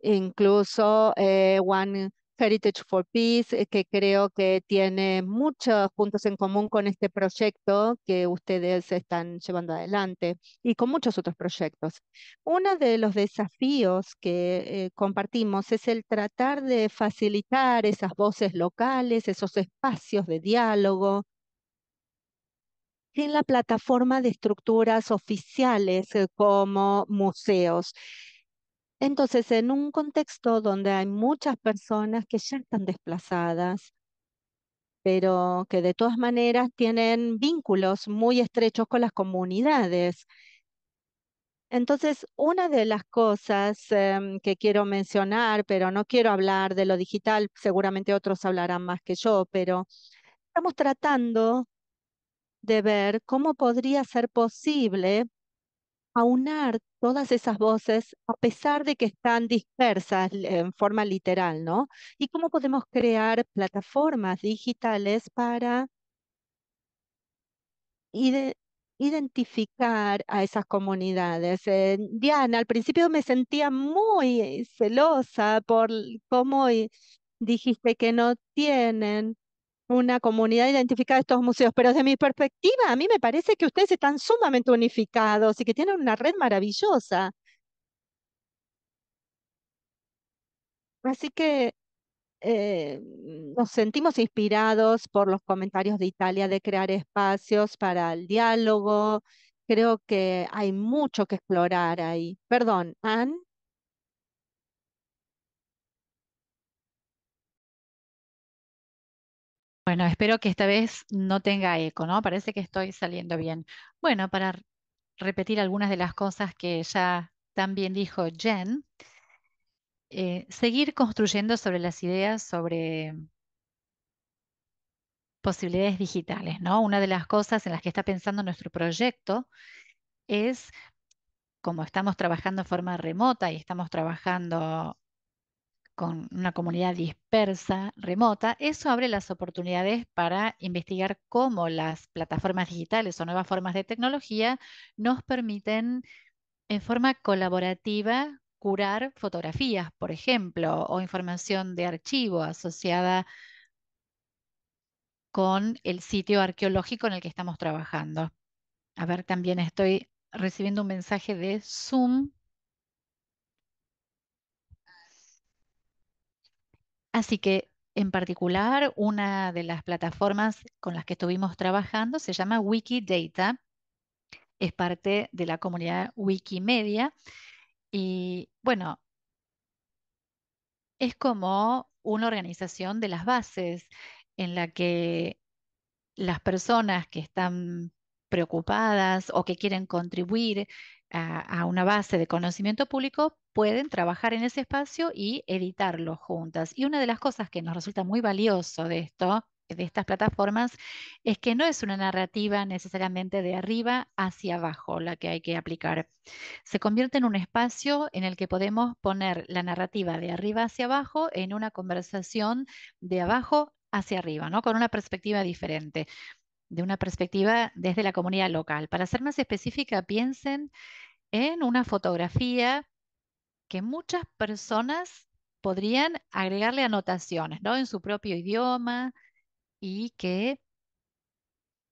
incluso One eh, Heritage for Peace, eh, que creo que tiene muchos puntos en común con este proyecto que ustedes están llevando adelante y con muchos otros proyectos. Uno de los desafíos que eh, compartimos es el tratar de facilitar esas voces locales, esos espacios de diálogo, en la plataforma de estructuras oficiales eh, como museos. Entonces, en un contexto donde hay muchas personas que ya están desplazadas, pero que de todas maneras tienen vínculos muy estrechos con las comunidades. Entonces, una de las cosas em, que quiero mencionar, pero no quiero hablar de lo digital, seguramente otros hablarán más que yo, pero estamos tratando de ver cómo podría ser posible aunar todas esas voces a pesar de que están dispersas en forma literal, ¿no? Y cómo podemos crear plataformas digitales para identificar a esas comunidades. Eh, Diana, al principio me sentía muy celosa por cómo eh, dijiste que no tienen una comunidad identificada de estos museos, pero desde mi perspectiva, a mí me parece que ustedes están sumamente unificados y que tienen una red maravillosa. Así que eh, nos sentimos inspirados por los comentarios de Italia de crear espacios para el diálogo. Creo que hay mucho que explorar ahí. Perdón, Anne. Bueno, espero que esta vez no tenga eco, ¿no? Parece que estoy saliendo bien. Bueno, para repetir algunas de las cosas que ya también dijo Jen, eh, seguir construyendo sobre las ideas, sobre posibilidades digitales, ¿no? Una de las cosas en las que está pensando nuestro proyecto es, como estamos trabajando de forma remota y estamos trabajando con una comunidad dispersa, remota, eso abre las oportunidades para investigar cómo las plataformas digitales o nuevas formas de tecnología nos permiten en forma colaborativa curar fotografías, por ejemplo, o información de archivo asociada con el sitio arqueológico en el que estamos trabajando. A ver, también estoy recibiendo un mensaje de Zoom Así que, en particular, una de las plataformas con las que estuvimos trabajando se llama Wikidata. Es parte de la comunidad Wikimedia. Y bueno, es como una organización de las bases en la que las personas que están preocupadas o que quieren contribuir a, una base de conocimiento público, pueden trabajar en ese espacio y editarlo juntas. Y una de las cosas que nos resulta muy valioso de esto, de estas plataformas, es que no es una narrativa necesariamente de arriba hacia abajo la que hay que aplicar. Se convierte en un espacio en el que podemos poner la narrativa de arriba hacia abajo en una conversación de abajo hacia arriba, ¿no? Con una perspectiva diferente de una perspectiva desde la comunidad local. Para ser más específica, piensen en una fotografía que muchas personas podrían agregarle anotaciones, ¿no? En su propio idioma y que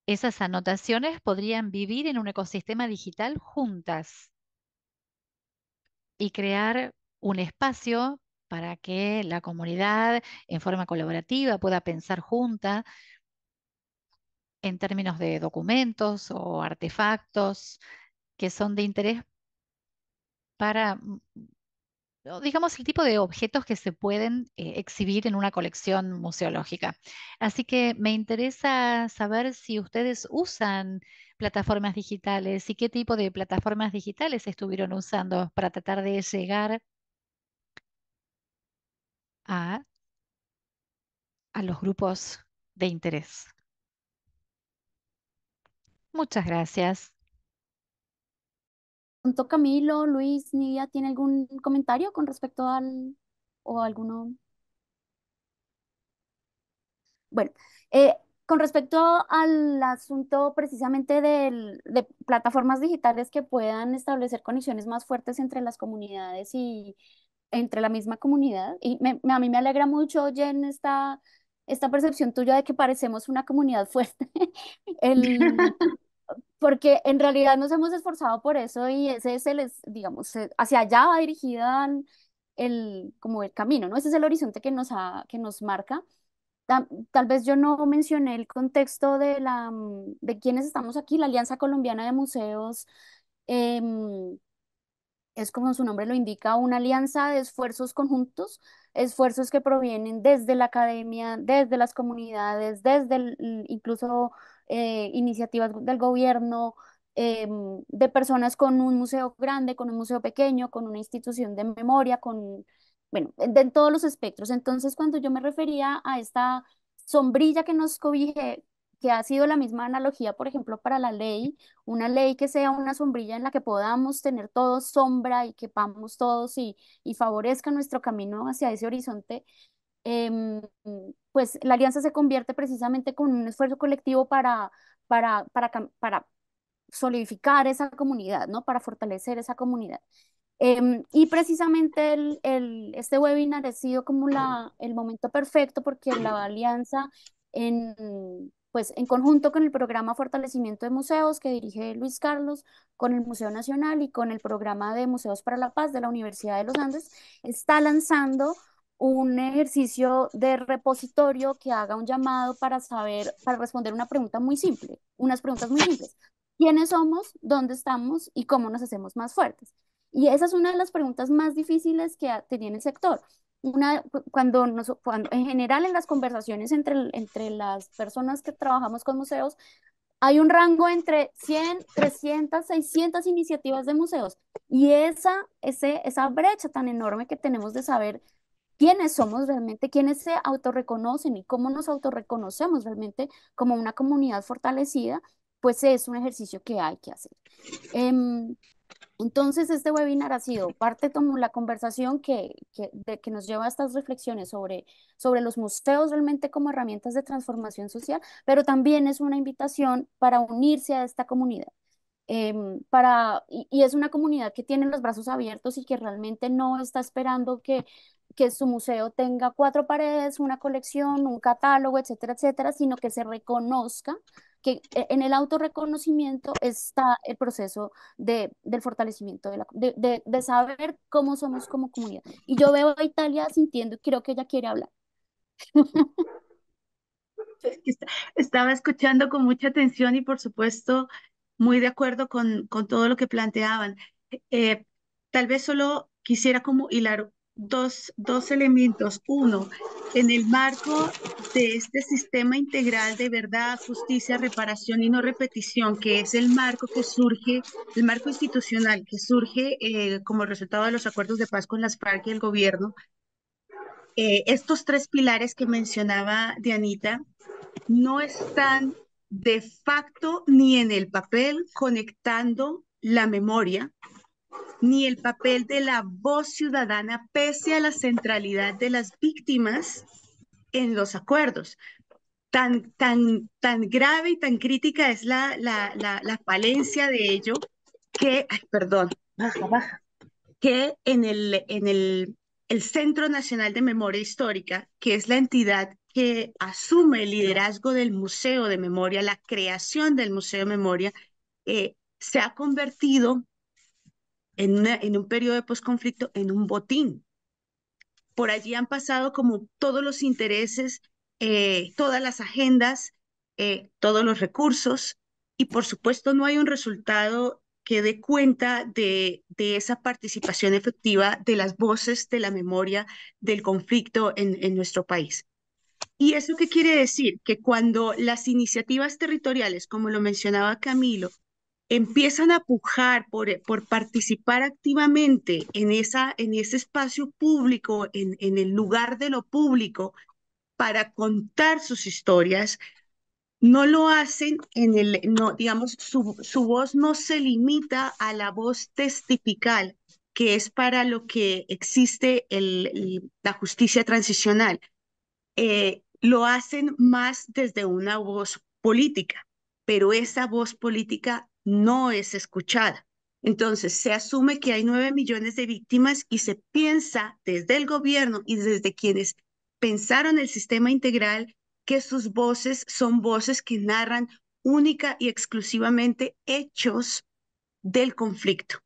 esas anotaciones podrían vivir en un ecosistema digital juntas y crear un espacio para que la comunidad en forma colaborativa pueda pensar juntas en términos de documentos o artefactos que son de interés para, mm, digamos, el tipo de objetos que se pueden eh, exhibir en una colección museológica. Así que me interesa saber si ustedes usan plataformas digitales y qué tipo de plataformas digitales estuvieron usando para tratar de llegar a los grupos de interés. Muchas gracias. Mm, Camilo, Luis, Nidia, ¿tiene algún comentario con respecto al o alguno? Bueno, eh, con respecto al asunto precisamente del, de plataformas digitales que puedan establecer conexiones más fuertes entre las comunidades y entre la misma comunidad, y me, a mí me alegra mucho, Jen, esta esta percepción tuya de que parecemos una comunidad fuerte, el, porque en realidad nos hemos esforzado por eso y ese es el, digamos, eh, hacia allá va dirigida el, como el camino, ¿no? Ese es el horizonte que nos, ha, que nos marca. Tal, vez yo no mencioné el contexto de, la, mm, de quienes estamos aquí, la Alianza Colombiana de Museos. Em, es como su nombre lo indica, una alianza de esfuerzos conjuntos, esfuerzos que provienen desde la academia, desde las comunidades, desde incluso eh, iniciativas del gobierno, em, de personas con un museo grande, con un museo pequeño, con una institución de memoria, con, bueno, de, en todos los espectros. Entonces, cuando yo me refería a esta sombrilla que nos cobije, que ha sido la misma analogía, por ejemplo, para la ley, una ley que sea una sombrilla en la que podamos tener todos sombra y quepamos todos y, favorezca nuestro camino hacia ese horizonte, em, pues la alianza se convierte precisamente con un esfuerzo colectivo para, para, para, para solidificar esa comunidad, ¿no? Para fortalecer esa comunidad. Em, y precisamente el, este webinar ha sido como la, el momento perfecto porque la alianza en, pues en conjunto con el programa Fortalecimiento de Museos que dirige Luis Carlos, con el Museo Nacional y con el programa de Museos para la Paz de la Universidad de los Andes, está lanzando un ejercicio de repositorio que haga un llamado para saber, para responder una pregunta muy simple, unas preguntas muy simples. ¿Quiénes somos? ¿Dónde estamos? ¿Y cómo nos hacemos más fuertes? Y esa es una de las preguntas más difíciles que tiene el sector una, cuando, nos, cuando en general en las conversaciones entre, entre las personas que trabajamos con museos, hay un rango entre 100, 300, 600 iniciativas de museos. Y esa, ese, esa brecha tan enorme que tenemos de saber quiénes somos realmente, quiénes se autorreconocen y cómo nos autorreconocemos realmente como una comunidad fortalecida, pues es un ejercicio que hay que hacer. Eh, entonces, este webinar ha sido parte de la conversación que, que, nos lleva a estas reflexiones sobre, sobre los museos realmente como herramientas de transformación social, pero también es una invitación para unirse a esta comunidad. Em, para, y, es una comunidad que tiene los brazos abiertos y que realmente no está esperando que, que su museo tenga cuatro paredes, una colección, un catálogo, etcétera, etcétera, sino que se reconozca que eh, en el autorreconocimiento está el proceso de, del fortalecimiento de, la, de, saber cómo somos como comunidad. Y yo veo a Italia sintiendo, creo que ella quiere hablar. estaba escuchando con mucha atención y por supuesto muy de acuerdo con, con todo lo que planteaban. Eh, tal vez solo quisiera como hilar dos, dos elementos. Uno, en el marco de este sistema integral de verdad, justicia, reparación y no repetición, que es el marco que surge, el marco institucional que surge eh, como resultado de los acuerdos de paz con las FARC y el gobierno, eh, estos tres pilares que mencionaba Dianita no están de facto ni en el papel conectando la memoria ni el papel de la voz ciudadana pese a la centralidad de las víctimas en los acuerdos. Tan, tan, tan grave y tan crítica es la, la, la, falencia de ello que, perdón, que en, el, en el, Centro Nacional de Memoria Histórica, que es la entidad que asume el liderazgo del Museo de Memoria, la creación del Museo de Memoria, eh, se ha convertido en, un periodo de posconflicto, en un botín. Por allí han pasado como todos los intereses, eh, todas las agendas, eh, todos los recursos, y por supuesto no hay un resultado que dé cuenta de, de, esa participación efectiva de las voces de la memoria del conflicto en, en nuestro país. ¿Y eso qué quiere decir? Que cuando las iniciativas territoriales, como lo mencionaba Camilo, empiezan a pujar por, eh, por participar activamente en, esa, en ese espacio público, en, en el lugar de lo público, para contar sus historias, no lo hacen en el, no, digamos, su, voz no se limita a la voz testifical, que es para lo que existe el, la justicia transicional. Eh, lo hacen más desde una voz política, pero esa voz política no es escuchada. Entonces, se asume que hay nueve millones de víctimas y se piensa desde el gobierno y desde quienes pensaron el sistema integral que sus voces son voces que narran única y exclusivamente hechos del conflicto,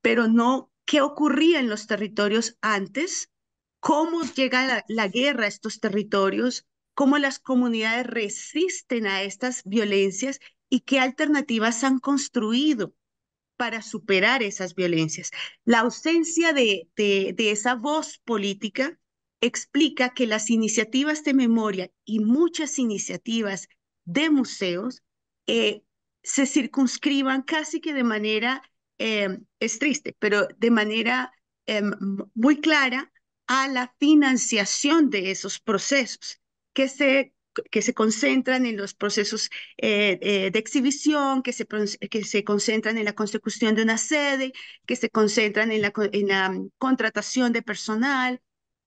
pero no qué ocurría en los territorios antes, cómo llega la, guerra a estos territorios, cómo las comunidades resisten a estas violencias y qué alternativas han construido para superar esas violencias. La ausencia de, esa voz política explica que las iniciativas de memoria y muchas iniciativas de museos eh, se circunscriban casi que de manera, eh, es triste, pero de manera eh, muy clara a la financiación de esos procesos, que se que se concentran en los procesos eh, eh, de exhibición, que se, que se concentran en la consecución de una sede, que se concentran en la, en la contratación de personal,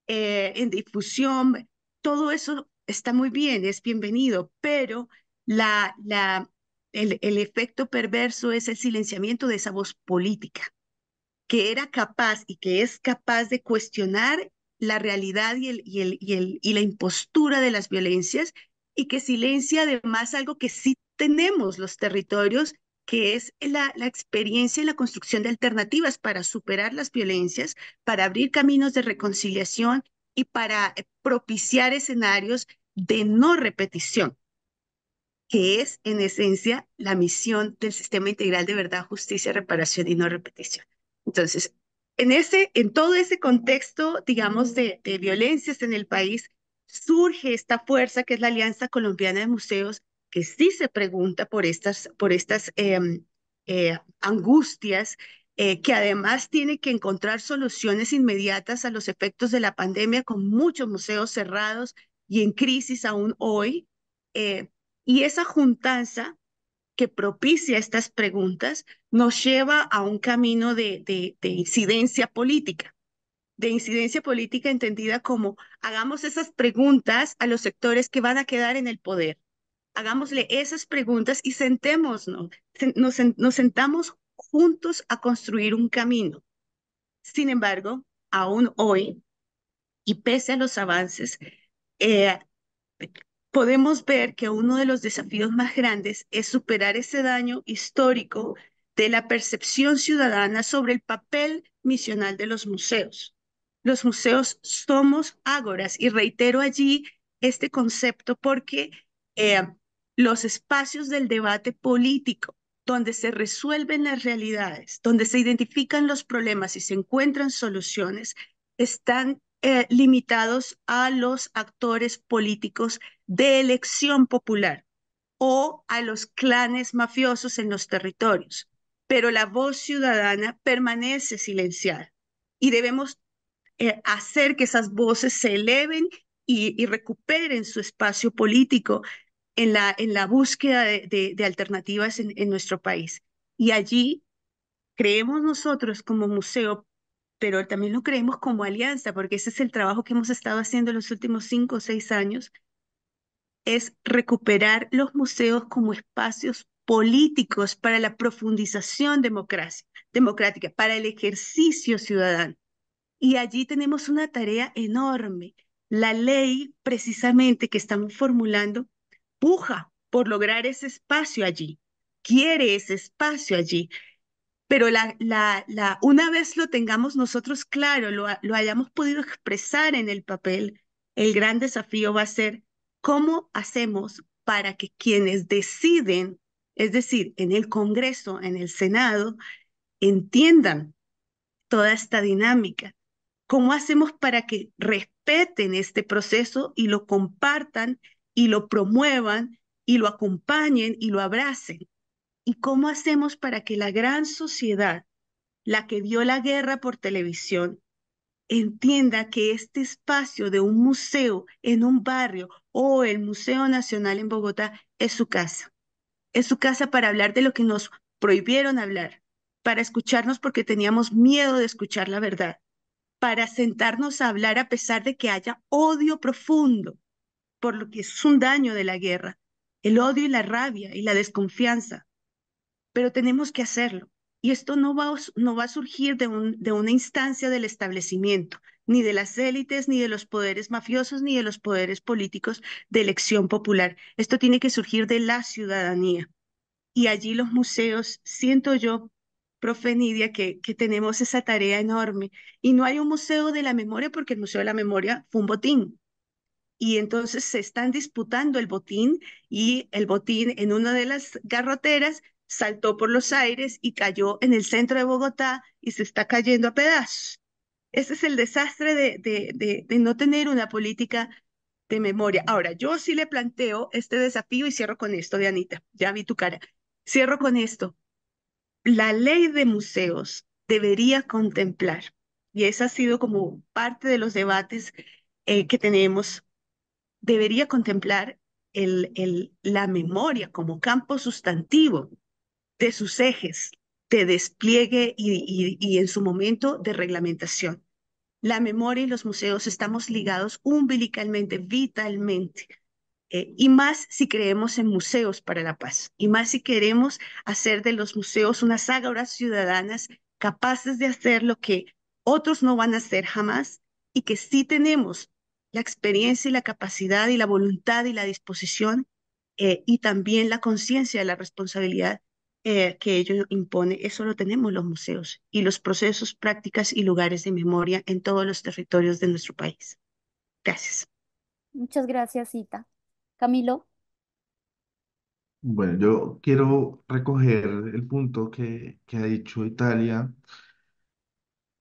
eh, en difusión. Todo eso está muy bien, es bienvenido, pero la, la, el, el efecto perverso es el silenciamiento de esa voz política que era capaz y que es capaz de cuestionar la realidad y, el, y, el, y, el, y la impostura de las violencias y que silencia además algo que sí tenemos los territorios, que es la, la, experiencia y la construcción de alternativas para superar las violencias, para abrir caminos de reconciliación y para eh, propiciar escenarios de no repetición, que es en esencia la misión del sistema integral de verdad, justicia, reparación y no repetición. Entonces, en, ese, en todo ese contexto, digamos, de, violencias en el país, surge esta fuerza que es la Alianza Colombiana de Museos, que sí se pregunta por estas, por estas em, eh, angustias, eh, que además tiene que encontrar soluciones inmediatas a los efectos de la pandemia, con muchos museos cerrados y en crisis aún hoy. Eh, y esa juntanza que propicia estas preguntas nos lleva a un camino de, de, incidencia política, de incidencia política entendida como hagamos esas preguntas a los sectores que van a quedar en el poder, hagámosle esas preguntas y sentémonos, nos, nos sentamos juntos a construir un camino. Sin embargo, aún hoy, y pese a los avances, eh, podemos ver que uno de los desafíos más grandes es superar ese daño histórico de la percepción ciudadana sobre el papel misional de los museos. Los museos somos ágoras y reitero allí este concepto porque eh, los espacios del debate político, donde se resuelven las realidades, donde se identifican los problemas y se encuentran soluciones, están eh, limitados a los actores políticos de elección popular o a los clanes mafiosos en los territorios. Pero la voz ciudadana permanece silenciada y debemos eh, hacer que esas voces se eleven y, recuperen su espacio político en la, en la búsqueda de, alternativas en nuestro país. Y allí creemos nosotros como museo pero también lo creemos como alianza, porque ese es el trabajo que hemos estado haciendo en los últimos cinco o seis años, es recuperar los museos como espacios políticos para la profundización democrática, para el ejercicio ciudadano. Y allí tenemos una tarea enorme. La ley precisamente que estamos formulando puja por lograr ese espacio allí, quiere ese espacio allí pero la, la, la, una vez lo tengamos nosotros claro, lo, lo hayamos podido expresar en el papel, el gran desafío va a ser cómo hacemos para que quienes deciden, es decir, en el Congreso, en el Senado, entiendan toda esta dinámica. ¿Cómo hacemos para que respeten este proceso y lo compartan y lo promuevan y lo acompañen y lo abracen? ¿Y cómo hacemos para que la gran sociedad, la que vio la guerra por televisión, entienda que este espacio de un museo en un barrio o el Museo Nacional en Bogotá es su casa? Es su casa para hablar de lo que nos prohibieron hablar, para escucharnos porque teníamos miedo de escuchar la verdad, para sentarnos a hablar a pesar de que haya odio profundo, por lo que es un daño de la guerra, el odio y la rabia y la desconfianza pero tenemos que hacerlo. Y esto no va, no va a surgir de, una instancia del establecimiento, ni de las élites, ni de los poderes mafiosos, ni de los poderes políticos de elección popular. Esto tiene que surgir de la ciudadanía. Y allí los museos, siento yo, profe que, que tenemos esa tarea enorme. Y no hay un museo de la memoria porque el Museo de la Memoria fue un botín. Y entonces se están disputando el botín y el botín en una de las garroteras saltó por los aires y cayó en el centro de Bogotá y se está cayendo a pedazos. Ese es el desastre de, de, de, no tener una política de memoria. Ahora, yo sí le planteo este desafío y cierro con esto, de Anita. Ya vi tu cara. Cierro con esto. La ley de museos debería contemplar, y esa ha sido como parte de los debates eh, que tenemos, debería contemplar el, el, la memoria como campo sustantivo de sus ejes, de despliegue y, en su momento de reglamentación. La memoria y los museos estamos ligados umbilicalmente, vitalmente, eh, y más si creemos en museos para la paz, y más si queremos hacer de los museos unas ágoras ciudadanas capaces de hacer lo que otros no van a hacer jamás y que sí tenemos la experiencia y la capacidad y la voluntad y la disposición eh, y también la conciencia de la responsabilidad eh, que ello impone, eso lo tenemos los museos y los procesos, prácticas y lugares de memoria en todos los territorios de nuestro país. Gracias. Muchas gracias, Cita. Camilo. Bueno, yo quiero recoger el punto que, que ha dicho Italia,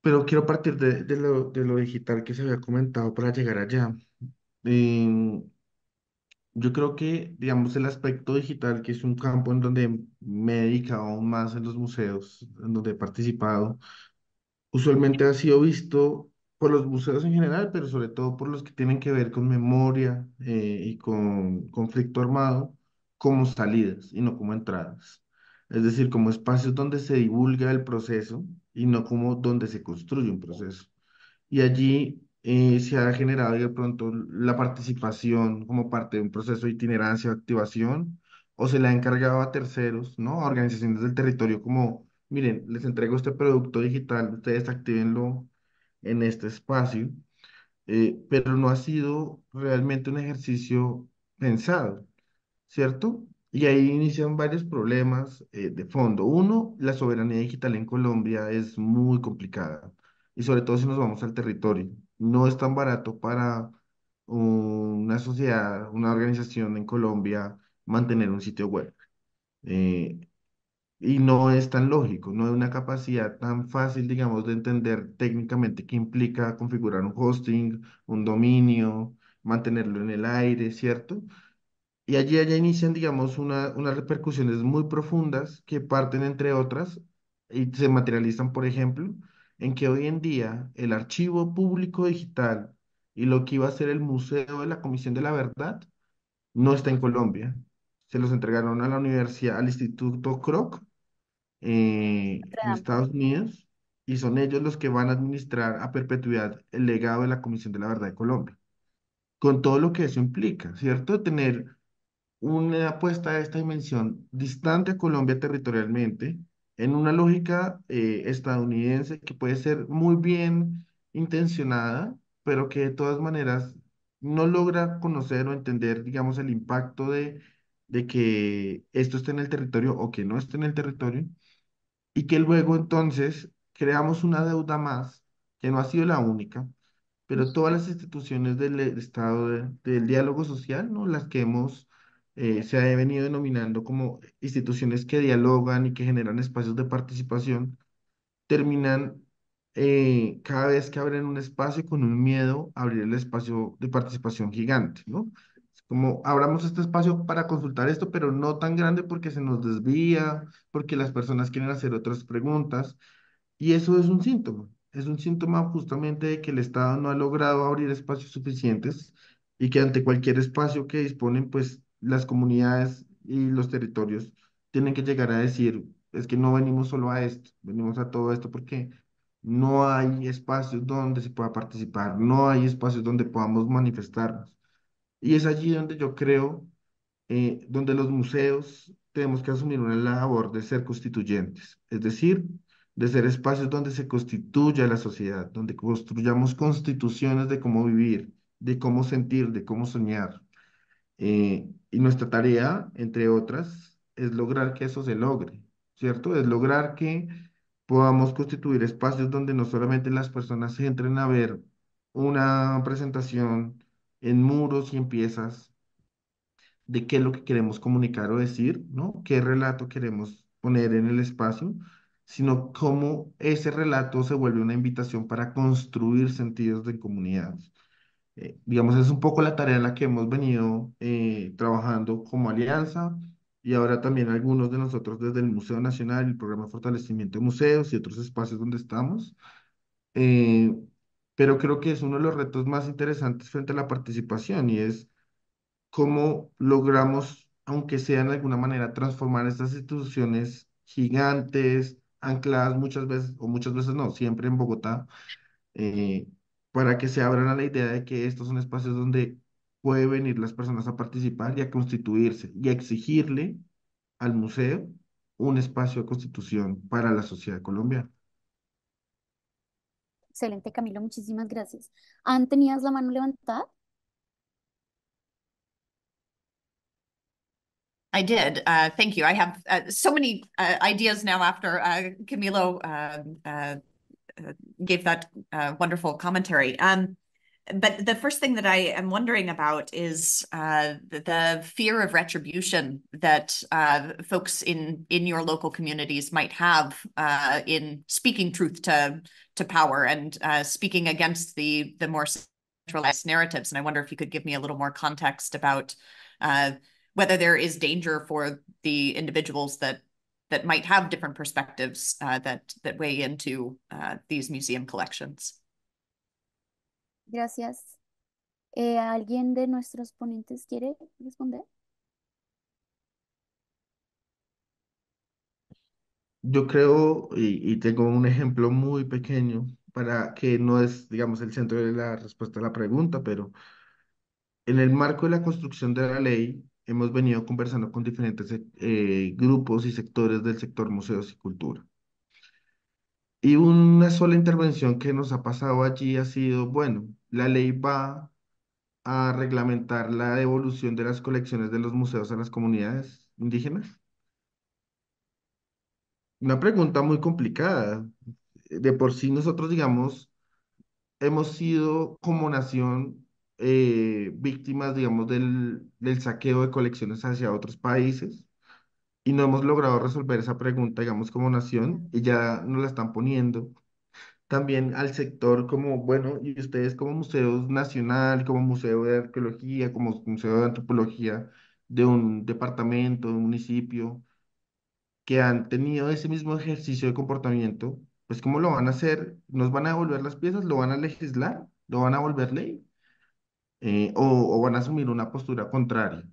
pero quiero partir de, de lo, digital que se había comentado para llegar allá. Eh, yo creo que, digamos, el aspecto digital, que es un campo en donde me he dedicado aún más en los museos, en donde he participado, usualmente ha sido visto por los museos en general, pero sobre todo por los que tienen que ver con memoria eh, y con conflicto armado, como salidas y no como entradas. Es decir, como espacios donde se divulga el proceso y no como donde se construye un proceso. Y allí eh, se ha generado de pronto la participación como parte de un proceso de itinerancia o activación, o se la ha encargado a terceros, ¿no? A organizaciones del territorio como, miren, les entrego este producto digital, ustedes actívenlo en este espacio, eh, pero no ha sido realmente un ejercicio pensado, ¿cierto? Y ahí inician varios problemas eh, de fondo. Uno, la soberanía digital en Colombia es muy complicada, y sobre todo si nos vamos al territorio no es tan barato para una sociedad, una organización en Colombia mantener un sitio web. Eh, y no es tan lógico, no es una capacidad tan fácil, digamos, de entender técnicamente qué implica configurar un hosting, un dominio, mantenerlo en el aire, ¿cierto? Y allí allá inician, digamos, unas repercusiones muy profundas que parten, entre otras, y se materializan, por ejemplo, en que hoy en día el archivo público digital y lo que iba a ser el Museo de la Comisión de la Verdad no está en Colombia. Se los entregaron a la universidad, al Instituto Croc, eh, en Estados Unidos y son ellos los que van a administrar a perpetuidad el legado de la Comisión de la Verdad de Colombia, con todo lo que eso implica, ¿cierto? Tener una apuesta de esta dimensión distante a Colombia territorialmente, en una lógica eh, estadounidense que puede ser muy bien intencionada, pero que de todas maneras no logra conocer o entender, digamos, el impacto de, que esto esté en el territorio o que no esté en el territorio, y que luego entonces creamos una deuda más, que no ha sido la única, pero todas las instituciones del Estado, del diálogo social, ¿no? Las que hemos eh, se ha venido denominando como instituciones que dialogan y que generan espacios de participación, terminan eh, cada vez que abren un espacio con un miedo a abrir el espacio de participación gigante, ¿no? como abramos este espacio para consultar esto, pero no tan grande porque se nos desvía, porque las personas quieren hacer otras preguntas, y eso es un síntoma. Es un síntoma justamente de que el Estado no ha logrado abrir espacios suficientes y que ante cualquier espacio que disponen, pues las comunidades y los territorios tienen que llegar a decir, es que no venimos solo a esto, venimos a todo esto porque no hay espacios donde se pueda participar, no hay espacios donde podamos manifestarnos. Y es allí donde yo creo, eh, donde los museos tenemos que asumir una labor de ser constituyentes, es decir, de ser espacios donde se constituya la sociedad, donde construyamos constituciones de cómo vivir, de cómo sentir, de cómo soñar. Eh, y nuestra tarea, entre otras, es lograr que eso se logre, ¿cierto? Es lograr que podamos constituir espacios donde no solamente las personas entren a ver una presentación en muros y en piezas de qué es lo que queremos comunicar o decir, ¿no? ¿Qué relato queremos poner en el espacio? sino cómo ese relato se vuelve una invitación para construir sentidos de comunidad. Eh, digamos, es un poco la tarea en la que hemos venido eh, trabajando como alianza y ahora también algunos de nosotros desde el Museo Nacional, el Programa de Fortalecimiento de Museos y otros espacios donde estamos. Eh, pero creo que es uno de los retos más interesantes frente a la participación y es cómo logramos, aunque sea de alguna manera, transformar estas instituciones gigantes, ancladas muchas veces, o muchas veces no, siempre en Bogotá, eh, para que se abran a la idea de que estos son espacios donde pueden venir las personas a participar y a constituirse y a exigirle al museo un espacio de constitución para la sociedad colombiana. Excelente, Camilo, muchísimas gracias. ¿Han tenido la mano levantada? I did. Uh, thank you. I have uh, so many uh, ideas now after uh, Camilo um, Uh, gave that uh, wonderful commentary. Um, but the first thing that I am wondering about is uh, the, the, fear of retribution that uh, folks in in your local communities might have uh, in speaking truth to to power and uh, speaking against the the more centralized narratives. And I wonder if you could give me a little more context about whether there is danger for the individuals that that might have different perspectives uh, that, that weigh into uh, these museum collections. Gracias. Eh, ¿Alguien de nuestros ponentes quiere responder? Yo creo, y, y, tengo un ejemplo muy pequeño para que no es, digamos, el centro de la respuesta a la pregunta, pero en el marco de la construcción de la ley, hemos venido conversando con diferentes eh, grupos y sectores del sector museos y cultura. Y una sola intervención que nos ha pasado allí ha sido, bueno, la ley va a reglamentar la evolución de las colecciones de los museos en las comunidades indígenas. Una pregunta muy complicada. De por sí nosotros, digamos, hemos sido como nación eh, víctimas, digamos, del, saqueo de colecciones hacia otros países y no hemos logrado resolver esa pregunta, digamos, como nación y ya nos la están poniendo también al sector como, bueno, y ustedes como museos nacional, como museo de arqueología, como museo de antropología de un departamento, de un municipio, que han tenido ese mismo ejercicio de comportamiento, pues ¿cómo lo van a hacer? ¿Nos van a devolver las piezas? ¿Lo van a legislar? ¿Lo van a volver ley? Eh, o, van a asumir una postura contraria.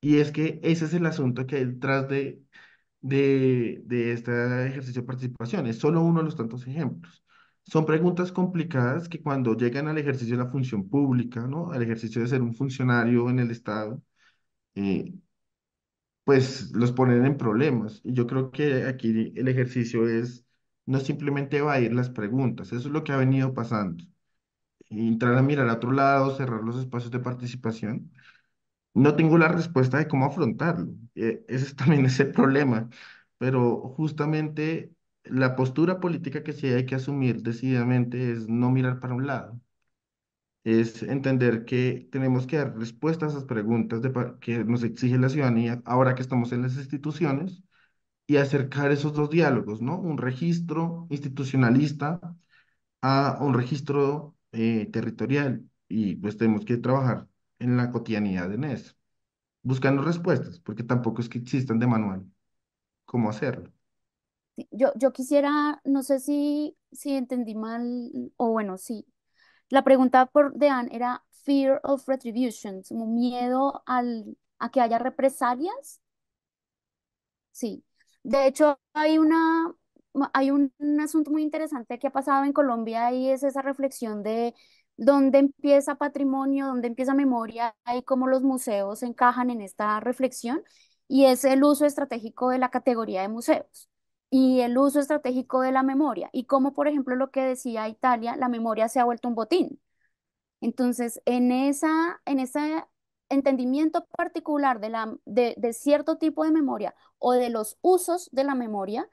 Y es que ese es el asunto que hay detrás de, este ejercicio de participación. Es solo uno de los tantos ejemplos. Son preguntas complicadas que cuando llegan al ejercicio de la función pública, ¿no? al ejercicio de ser un funcionario en el Estado, eh, pues los ponen en problemas. Y yo creo que aquí el ejercicio es no simplemente va a ir las preguntas, eso es lo que ha venido pasando entrar a mirar a otro lado, cerrar los espacios de participación, no tengo la respuesta de cómo afrontarlo. Eh, ese también es el problema. Pero justamente la postura política que sí hay que asumir decididamente es no mirar para un lado. Es entender que tenemos que dar respuesta a esas preguntas que nos exige la ciudadanía ahora que estamos en las instituciones y acercar esos dos diálogos, ¿no? Un registro institucionalista a un registro eh, territorial y pues tenemos que trabajar en la cotidianidad en eso, buscando respuestas, porque tampoco es que existan de manual cómo hacerlo. Yo, yo quisiera, no sé si, si entendí mal, o bueno, sí. La pregunta por Dean era fear of retribution, como miedo al, a que haya represalias. Sí. De hecho, hay una, hay un, asunto muy interesante que ha pasado en Colombia y es esa reflexión de dónde empieza patrimonio, dónde empieza memoria y cómo los museos encajan en esta reflexión y es el uso estratégico de la categoría de museos y el uso estratégico de la memoria y cómo, por ejemplo, lo que decía Italia, la memoria se ha vuelto un botín. Entonces, en, esa, en ese entendimiento particular de cierto tipo de memoria o de los usos de la memoria,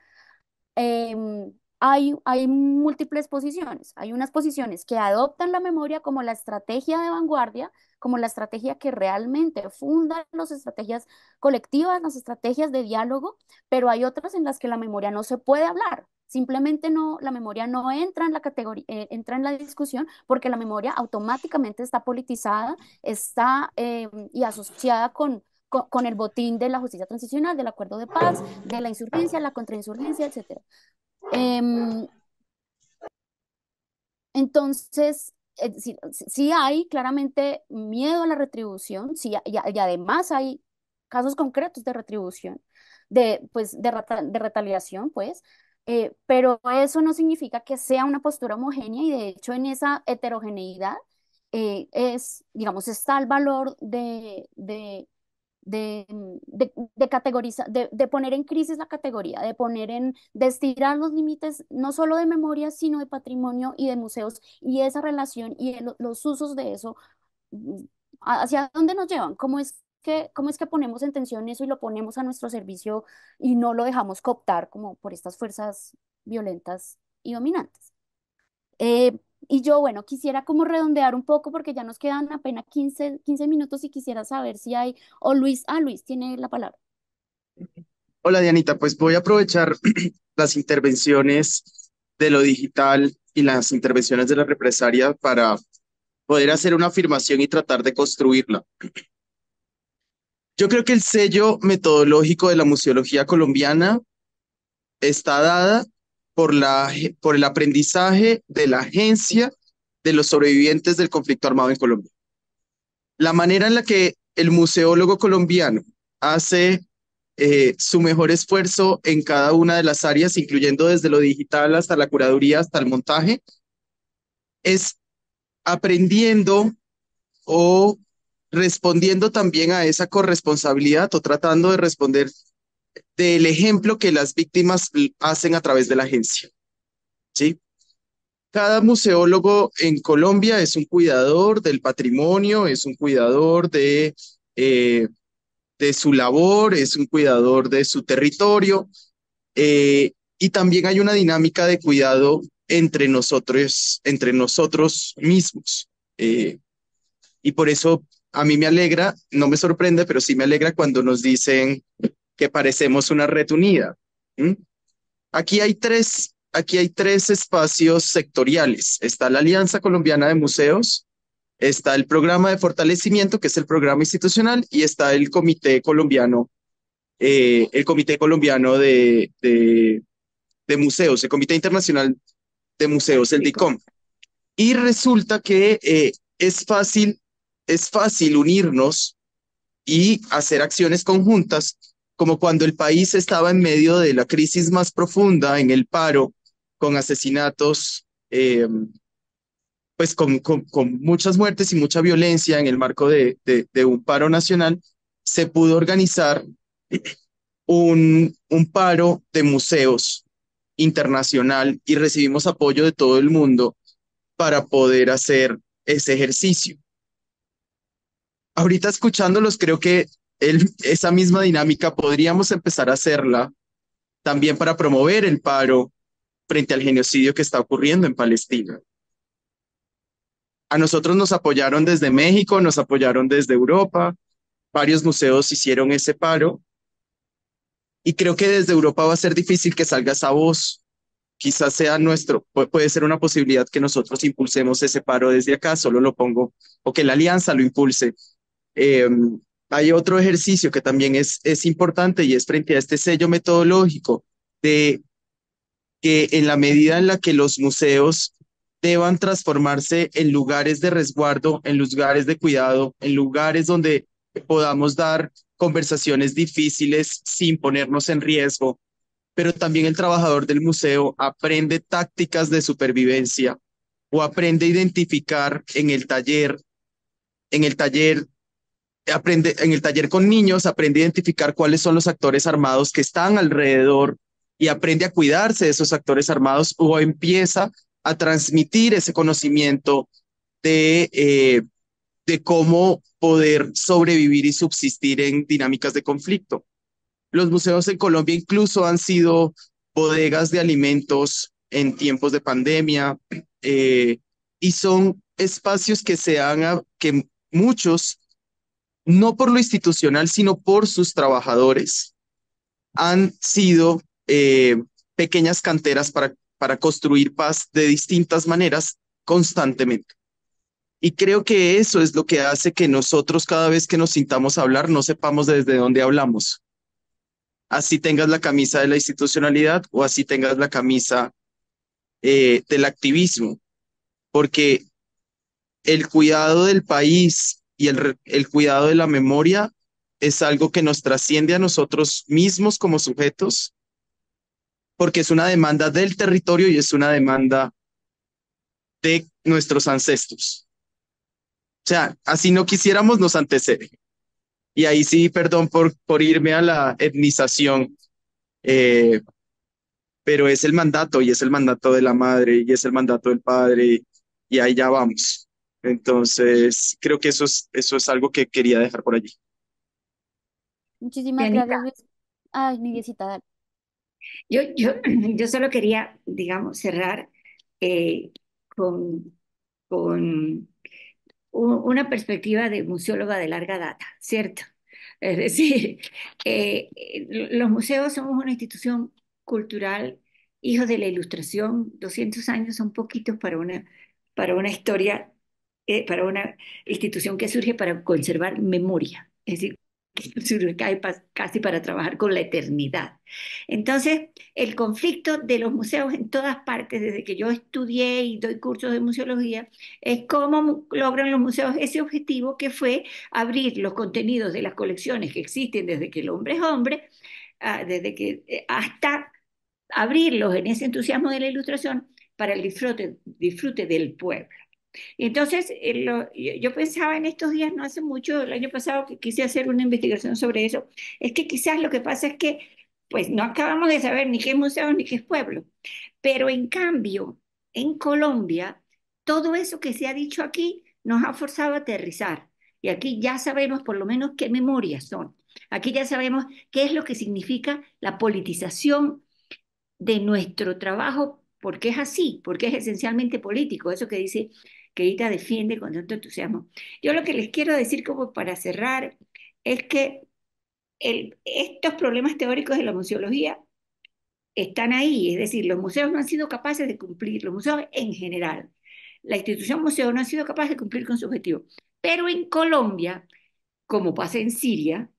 Em, hay, hay múltiples posiciones. Hay unas posiciones que adoptan la memoria como la estrategia de vanguardia, como la estrategia que realmente funda las estrategias colectivas, las estrategias de diálogo, pero hay otras en las que la memoria no se puede hablar. Simplemente no, la memoria no entra en la categoría, eh, la discusión porque la memoria automáticamente está politizada, está em, y asociada con, con, el botín de la justicia transicional, del acuerdo de paz, de la insurgencia, la contrainsurgencia, etc. Em, entonces, eh, si hay claramente miedo a la retribución, si y, además hay casos concretos de retribución, de, pues, de, retaliación, pues, eh, pero eso no significa que sea una postura homogénea y de hecho en esa heterogeneidad eh, es, digamos, está el valor de, de, de, de categorizar, de, de, poner en crisis la categoría, de poner en, de estirar los límites no solo de memoria, sino de patrimonio y de museos y esa relación y los usos de eso, mm, hacia dónde nos llevan, cómo es que, cómo es que ponemos en tensión eso y lo ponemos a nuestro servicio y no lo dejamos cooptar como por estas fuerzas violentas y dominantes. Eh, y yo, bueno, quisiera como redondear un poco porque ya nos quedan apenas 15, 15 minutos y quisiera saber si hay, o Luis, ah, Luis tiene la palabra. Hola Dianita, pues voy a aprovechar las intervenciones de lo digital y las intervenciones de la represaria para poder hacer una afirmación y tratar de construirla. Yo creo que el sello metodológico de la museología colombiana está dada por, la, por el aprendizaje de la agencia de los sobrevivientes del conflicto armado en Colombia. La manera en la que el museólogo colombiano hace eh, su mejor esfuerzo en cada una de las áreas, incluyendo desde lo digital hasta la curaduría, hasta el montaje, es aprendiendo o respondiendo también a esa corresponsabilidad o tratando de responder del ejemplo que las víctimas hacen a través de la agencia. ¿Sí? Cada museólogo en Colombia es un cuidador del patrimonio, es un cuidador de, eh, de su labor, es un cuidador de su territorio eh, y también hay una dinámica de cuidado entre nosotros, entre nosotros mismos. Eh, y por eso a mí me alegra, no me sorprende, pero sí me alegra cuando nos dicen, que parecemos una red unida. Aquí hay tres aquí hay tres espacios sectoriales. Está la Alianza Colombiana de Museos, está el programa de fortalecimiento, que es el programa institucional, y está el Comité Colombiano, eh, el Comité Colombiano de, de, Museos, el Comité Internacional de Museos, el DICOM. Y resulta que eh, es, fácil, es fácil unirnos y hacer acciones conjuntas como cuando el país estaba en medio de la crisis más profunda, en el paro, con asesinatos, em, pues con, muchas muertes y mucha violencia en el marco de, un paro nacional, se pudo organizar un, un paro de museos internacional y recibimos apoyo de todo el mundo para poder hacer ese ejercicio. Ahorita escuchándolos, creo que esa misma dinámica podríamos empezar a hacerla también para promover el paro frente al genocidio que está ocurriendo en Palestina. A nosotros nos apoyaron desde México, nos apoyaron desde Europa, varios museos hicieron ese paro y creo que desde Europa va a ser difícil que salga esa voz. Quizás sea nuestro, puede ser una posibilidad que nosotros impulsemos ese paro desde acá, solo lo pongo, o que la alianza lo impulse. Em, hay otro ejercicio que también es, importante y es frente a este sello metodológico de que en la medida en la que los museos deban transformarse en lugares de resguardo, en lugares de cuidado, en lugares donde podamos dar conversaciones difíciles sin ponernos en riesgo, pero también el trabajador del museo aprende tácticas de supervivencia o aprende a identificar en el taller, en el taller aprende, en el taller con niños aprende a identificar cuáles son los actores armados que están alrededor y aprende a cuidarse de esos actores armados o empieza a transmitir ese conocimiento de, eh, de cómo poder sobrevivir y subsistir en dinámicas de conflicto. Los museos en Colombia incluso han sido bodegas de alimentos en tiempos de pandemia eh, y son espacios que se han, que muchos no por lo institucional, sino por sus trabajadores. Han sido eh, pequeñas canteras para, para construir paz de distintas maneras constantemente. Y creo que eso es lo que hace que nosotros cada vez que nos sintamos a hablar no sepamos desde dónde hablamos. Así tengas la camisa de la institucionalidad o así tengas la camisa eh, del activismo, porque el cuidado del país, y el, el cuidado de la memoria es algo que nos trasciende a nosotros mismos como sujetos, porque es una demanda del territorio y es una demanda de nuestros ancestros. O sea, así no quisiéramos, nos antecede. Y ahí sí, perdón por, por irme a la etnización, eh, pero es el mandato y es el mandato de la madre y es el mandato del padre y ahí ya vamos. Entonces, creo que eso es, eso es algo que quería dejar por allí. Muchísimas gracias, Ay, mi Yo, yo, yo solo quería, digamos, cerrar eh, con, con una perspectiva de museóloga de larga data, ¿cierto? Es decir, eh, eh, los museos somos una institución cultural, hijos de la ilustración, 200 años son poquitos para una, para una historia eh, para una institución que surge para conservar memoria, es decir, que surge casi para trabajar con la eternidad. Entonces, el conflicto de los museos en todas partes, desde que yo estudié y doy cursos de museología, es cómo logran los museos ese objetivo que fue abrir los contenidos de las colecciones que existen desde que el hombre es hombre, ah, desde que eh, hasta abrirlos en ese entusiasmo de la ilustración para el disfrute, disfrute del pueblo entonces, eh, yo, pensaba en estos días, no hace mucho, el año pasado, que quise hacer una investigación sobre eso, es que quizás lo que pasa es que, pues, no acabamos de saber ni qué museo ni qué pueblo, pero en cambio, en Colombia, todo eso que se ha dicho aquí nos ha forzado a aterrizar. Y aquí ya sabemos por lo menos qué memorias son. Aquí ya sabemos qué es lo que significa la politización de nuestro trabajo, porque es así, porque es esencialmente político, eso que dice que Ita defiende con tanto entusiasmo. Yo lo que les quiero decir como para cerrar es que estos problemas teóricos de la museología están ahí, es decir, los museos no han sido capaces de cumplir, los museos en general, la institución museo no ha sido capaz de cumplir con su objetivo. Pero en Colombia, como pasa en Siria,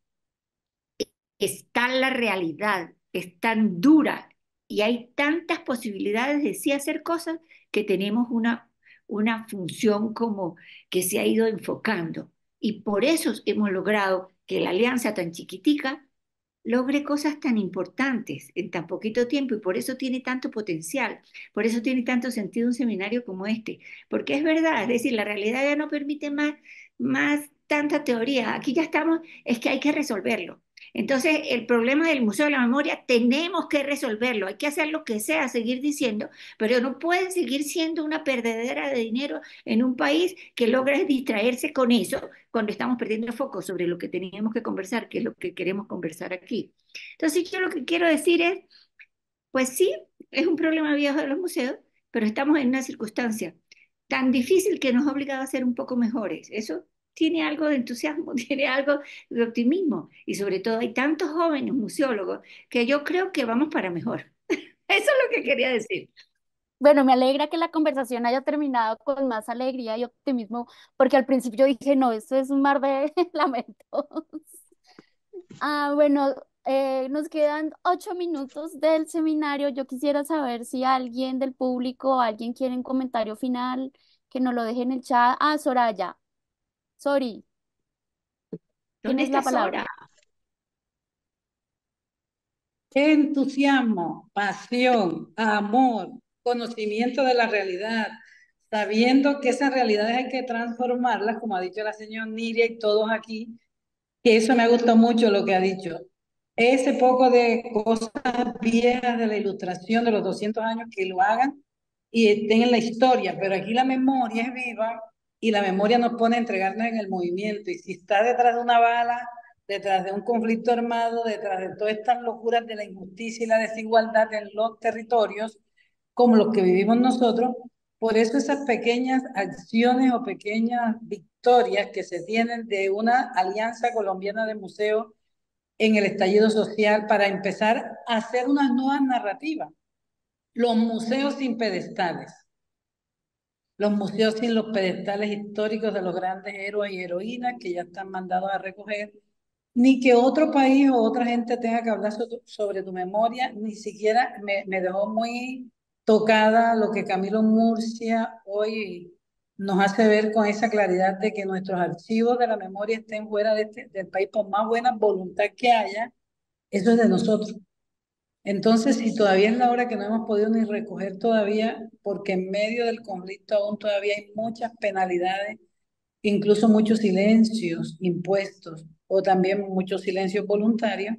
está la realidad, es tan dura y hay tantas posibilidades de sí hacer cosas que tenemos una una función como que se ha ido enfocando. Y por eso hemos logrado que la alianza tan chiquitica logre cosas tan importantes en tan poquito tiempo y por eso tiene tanto potencial, por eso tiene tanto sentido un seminario como este, porque es verdad, es decir, la realidad ya no permite más, más tanta teoría, aquí ya estamos, es que hay que resolverlo, entonces, el problema del Museo de la Memoria tenemos que resolverlo, hay que hacer lo que sea, seguir diciendo, pero no pueden seguir siendo una perdedera de dinero en un país que logra distraerse con eso cuando estamos perdiendo foco sobre lo que teníamos que conversar, que es lo que queremos conversar aquí. Entonces, yo lo que quiero decir es, pues sí, es un problema viejo de los museos, pero estamos en una circunstancia tan difícil que nos ha obligado a ser un poco mejores. Eso tiene algo de entusiasmo, tiene algo de optimismo. Y sobre todo hay tantos jóvenes museólogos que yo creo que vamos para mejor. Eso es lo que quería decir. Bueno, me alegra que la conversación haya terminado con más alegría y optimismo, porque al principio dije, no, esto es un mar de lamentos. Ah, bueno, eh, nos quedan ocho minutos del seminario. Yo quisiera saber si alguien del público, alguien quiere un comentario final, que nos lo deje en el chat. Ah, Soraya, Sorry. en esta la palabra? Entusiasmo, pasión, amor, conocimiento de la realidad, sabiendo que esas realidades hay que transformarlas, como ha dicho la señora Niria y todos aquí, que eso me ha gustado mucho lo que ha dicho. Ese poco de cosas viejas de la ilustración de los 200 años que lo hagan y estén en la historia, pero aquí la memoria es viva y la memoria nos pone a entregarnos en el movimiento. Y si está detrás de una bala, detrás de un conflicto armado, detrás de todas estas locuras de la injusticia y la desigualdad en los territorios, como los que vivimos nosotros, por eso esas pequeñas acciones o pequeñas victorias que se tienen de una alianza colombiana de museos en el estallido social para empezar a hacer unas nuevas narrativas. Los museos sin pedestales los museos sin los pedestales históricos de los grandes héroes y heroínas que ya están mandados a recoger, ni que otro país o otra gente tenga que hablar sobre tu memoria, ni siquiera me, dejó muy tocada lo que Camilo Murcia hoy nos hace ver con esa claridad de que nuestros archivos de la memoria estén fuera de este, del país, por más buena voluntad que haya, eso es de nosotros. Entonces, si todavía es la hora que no hemos podido ni recoger todavía, porque en medio del conflicto aún todavía hay muchas penalidades, incluso muchos silencios impuestos o también muchos silencios voluntarios,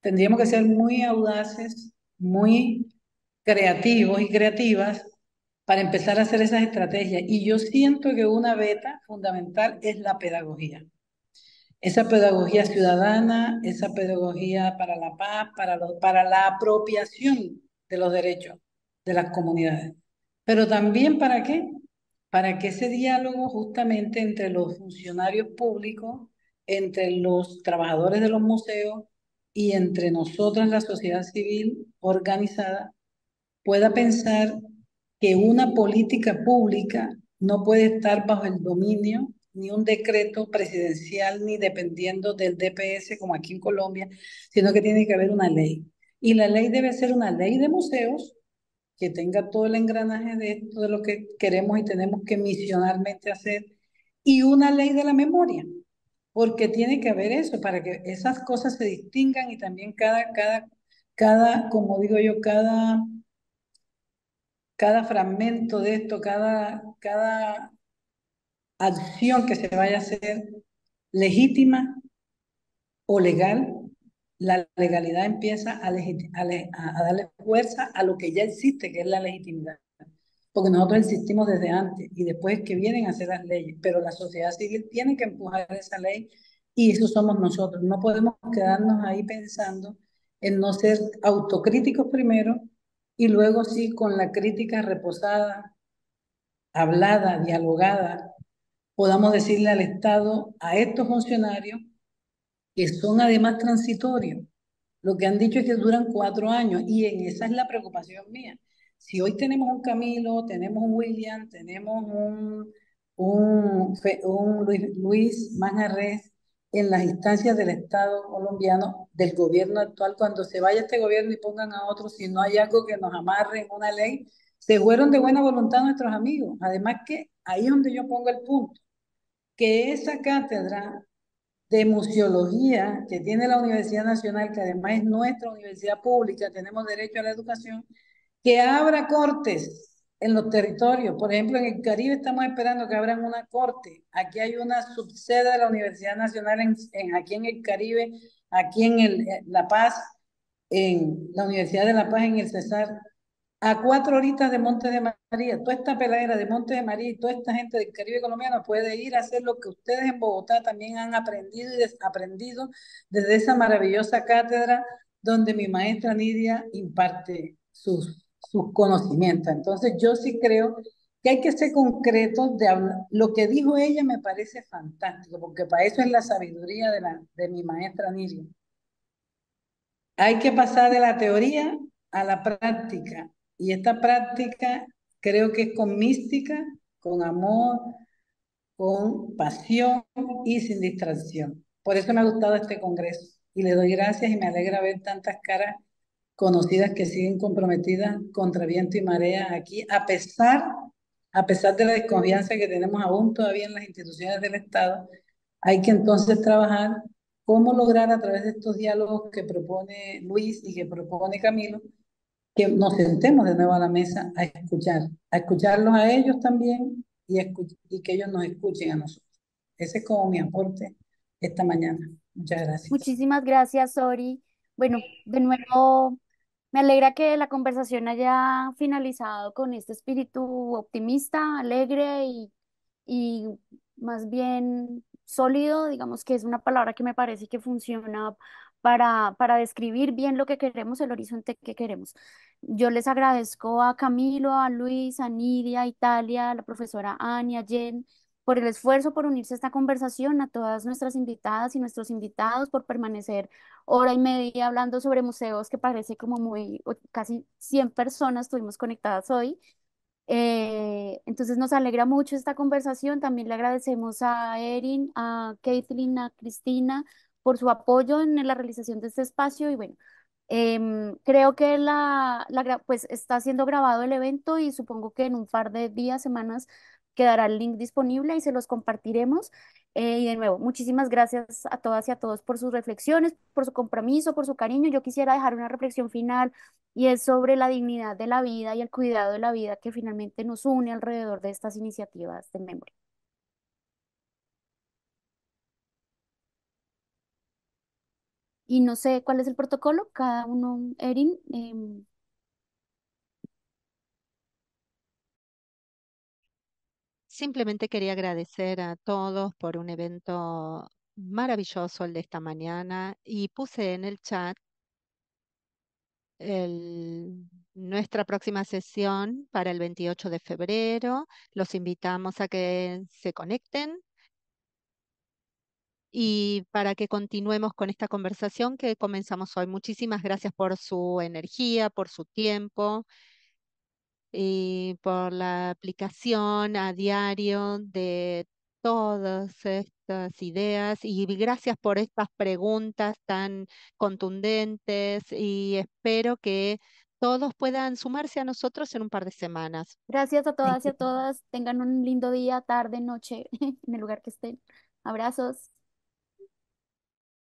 tendríamos que ser muy audaces, muy creativos y creativas para empezar a hacer esas estrategias. Y yo siento que una beta fundamental es la pedagogía. Esa pedagogía ciudadana, esa pedagogía para la paz, para, para la apropiación de los derechos de las comunidades. Pero también para qué? Para que ese diálogo justamente entre los funcionarios públicos, entre los trabajadores de los museos y entre nosotras, la sociedad civil organizada, pueda pensar que una política pública no puede estar bajo el dominio ni un decreto presidencial ni dependiendo del DPS como aquí en Colombia, sino que tiene que haber una ley. Y la ley debe ser una ley de museos que tenga todo el engranaje de esto, de lo que queremos y tenemos que misionalmente hacer, y una ley de la memoria, porque tiene que haber eso, para que esas cosas se distingan y también cada, cada, cada como digo yo, cada, cada fragmento de esto, cada, cada acción que se vaya a hacer legítima o legal, la legalidad empieza a, a, darle fuerza a lo que ya existe, que es la legitimidad. Porque nosotros insistimos desde antes y después que vienen a hacer las leyes, pero la sociedad civil tiene que empujar esa ley y eso somos nosotros. No podemos quedarnos ahí pensando en no ser autocríticos primero y luego sí con la crítica reposada, hablada, dialogada, podamos decirle al Estado, a estos funcionarios, que son además transitorios. Lo que han dicho es que duran cuatro años y en esa es la preocupación mía. Si hoy tenemos un Camilo, tenemos un William, tenemos un, un, Luis, Luis en las instancias del Estado colombiano, del gobierno actual, cuando se vaya este gobierno y pongan a otro, si no hay algo que nos amarre en una ley, se fueron de buena voluntad nuestros amigos. Además que ahí es donde yo pongo el punto, que esa cátedra de museología que tiene la Universidad Nacional, que además es nuestra universidad pública, tenemos derecho a la educación, que abra cortes en los territorios. Por ejemplo, en el Caribe estamos esperando que abran una corte. Aquí hay una subsede de la Universidad Nacional, en aquí en el Caribe, aquí en eh, La Paz, en la Universidad de La Paz, en el Cesar a cuatro horitas de Monte de María, toda esta peladera de Monte de María y toda esta gente del Caribe colombiano puede ir a hacer lo que ustedes en Bogotá también han aprendido y desaprendido desde esa maravillosa cátedra donde mi maestra Nidia imparte sus, sus conocimientos. Entonces yo sí creo que hay que ser concretos de hablar. Lo que dijo ella me parece fantástico, porque para eso es la sabiduría de, la, de mi maestra Nidia. Hay que pasar de la teoría a la práctica, y esta práctica creo que es con mística, con amor, con pasión y sin distracción. Por eso me ha gustado este congreso y le doy gracias y me alegra ver tantas caras conocidas que siguen comprometidas contra viento y marea aquí, a pesar, a pesar de la desconfianza que tenemos aún todavía en las instituciones del Estado, hay que entonces trabajar cómo lograr a través de estos diálogos que propone Luis y que propone Camilo, que nos sentemos de nuevo a la mesa a escuchar, a escucharlos a ellos también y, y que ellos nos escuchen a nosotros. Ese es como mi aporte esta mañana. Muchas gracias. Muchísimas gracias, Ori. Bueno, de nuevo, me alegra que la conversación haya finalizado con este espíritu optimista, alegre y, y más bien sólido, digamos que es una palabra que me parece que funciona para, describir bien lo que queremos, el horizonte que queremos. Yo les agradezco a Camilo, a Luis, a Nidia, a Italia, a la profesora Ania, a Jen, por el esfuerzo por unirse a esta conversación, a todas nuestras invitadas y nuestros invitados por permanecer hora y media hablando sobre museos, que parece como muy, casi 100 personas estuvimos conectadas hoy. Eh, entonces nos alegra mucho esta conversación. También le agradecemos a Erin, a Caitlin, a Cristina, por su apoyo en la realización de este espacio y bueno, em, creo que la, pues está siendo grabado el evento y supongo que en un par de días, semanas, quedará el link disponible y se los compartiremos. Eh, y de nuevo, muchísimas gracias a todas y a todos por sus reflexiones, por su compromiso, por su cariño. Yo quisiera dejar una reflexión final y es sobre la dignidad de la vida y el cuidado de la vida que finalmente nos une alrededor de estas iniciativas de memoria. Y no sé cuál es el protocolo, cada uno, Erin. Em, Simplemente quería agradecer a todos por un evento maravilloso el de esta mañana y puse en el chat nuestra próxima sesión para el 28 de febrero. Los invitamos a que se conecten y para que continuemos con esta conversación que comenzamos hoy. Muchísimas gracias por su energía, por su tiempo y por la aplicación a diario de todas estas ideas y gracias por estas preguntas tan contundentes y espero que todos puedan sumarse a nosotros en un par de semanas. Gracias a todas y a todas. Tengan un lindo día, tarde, noche, en el lugar que estén. Abrazos.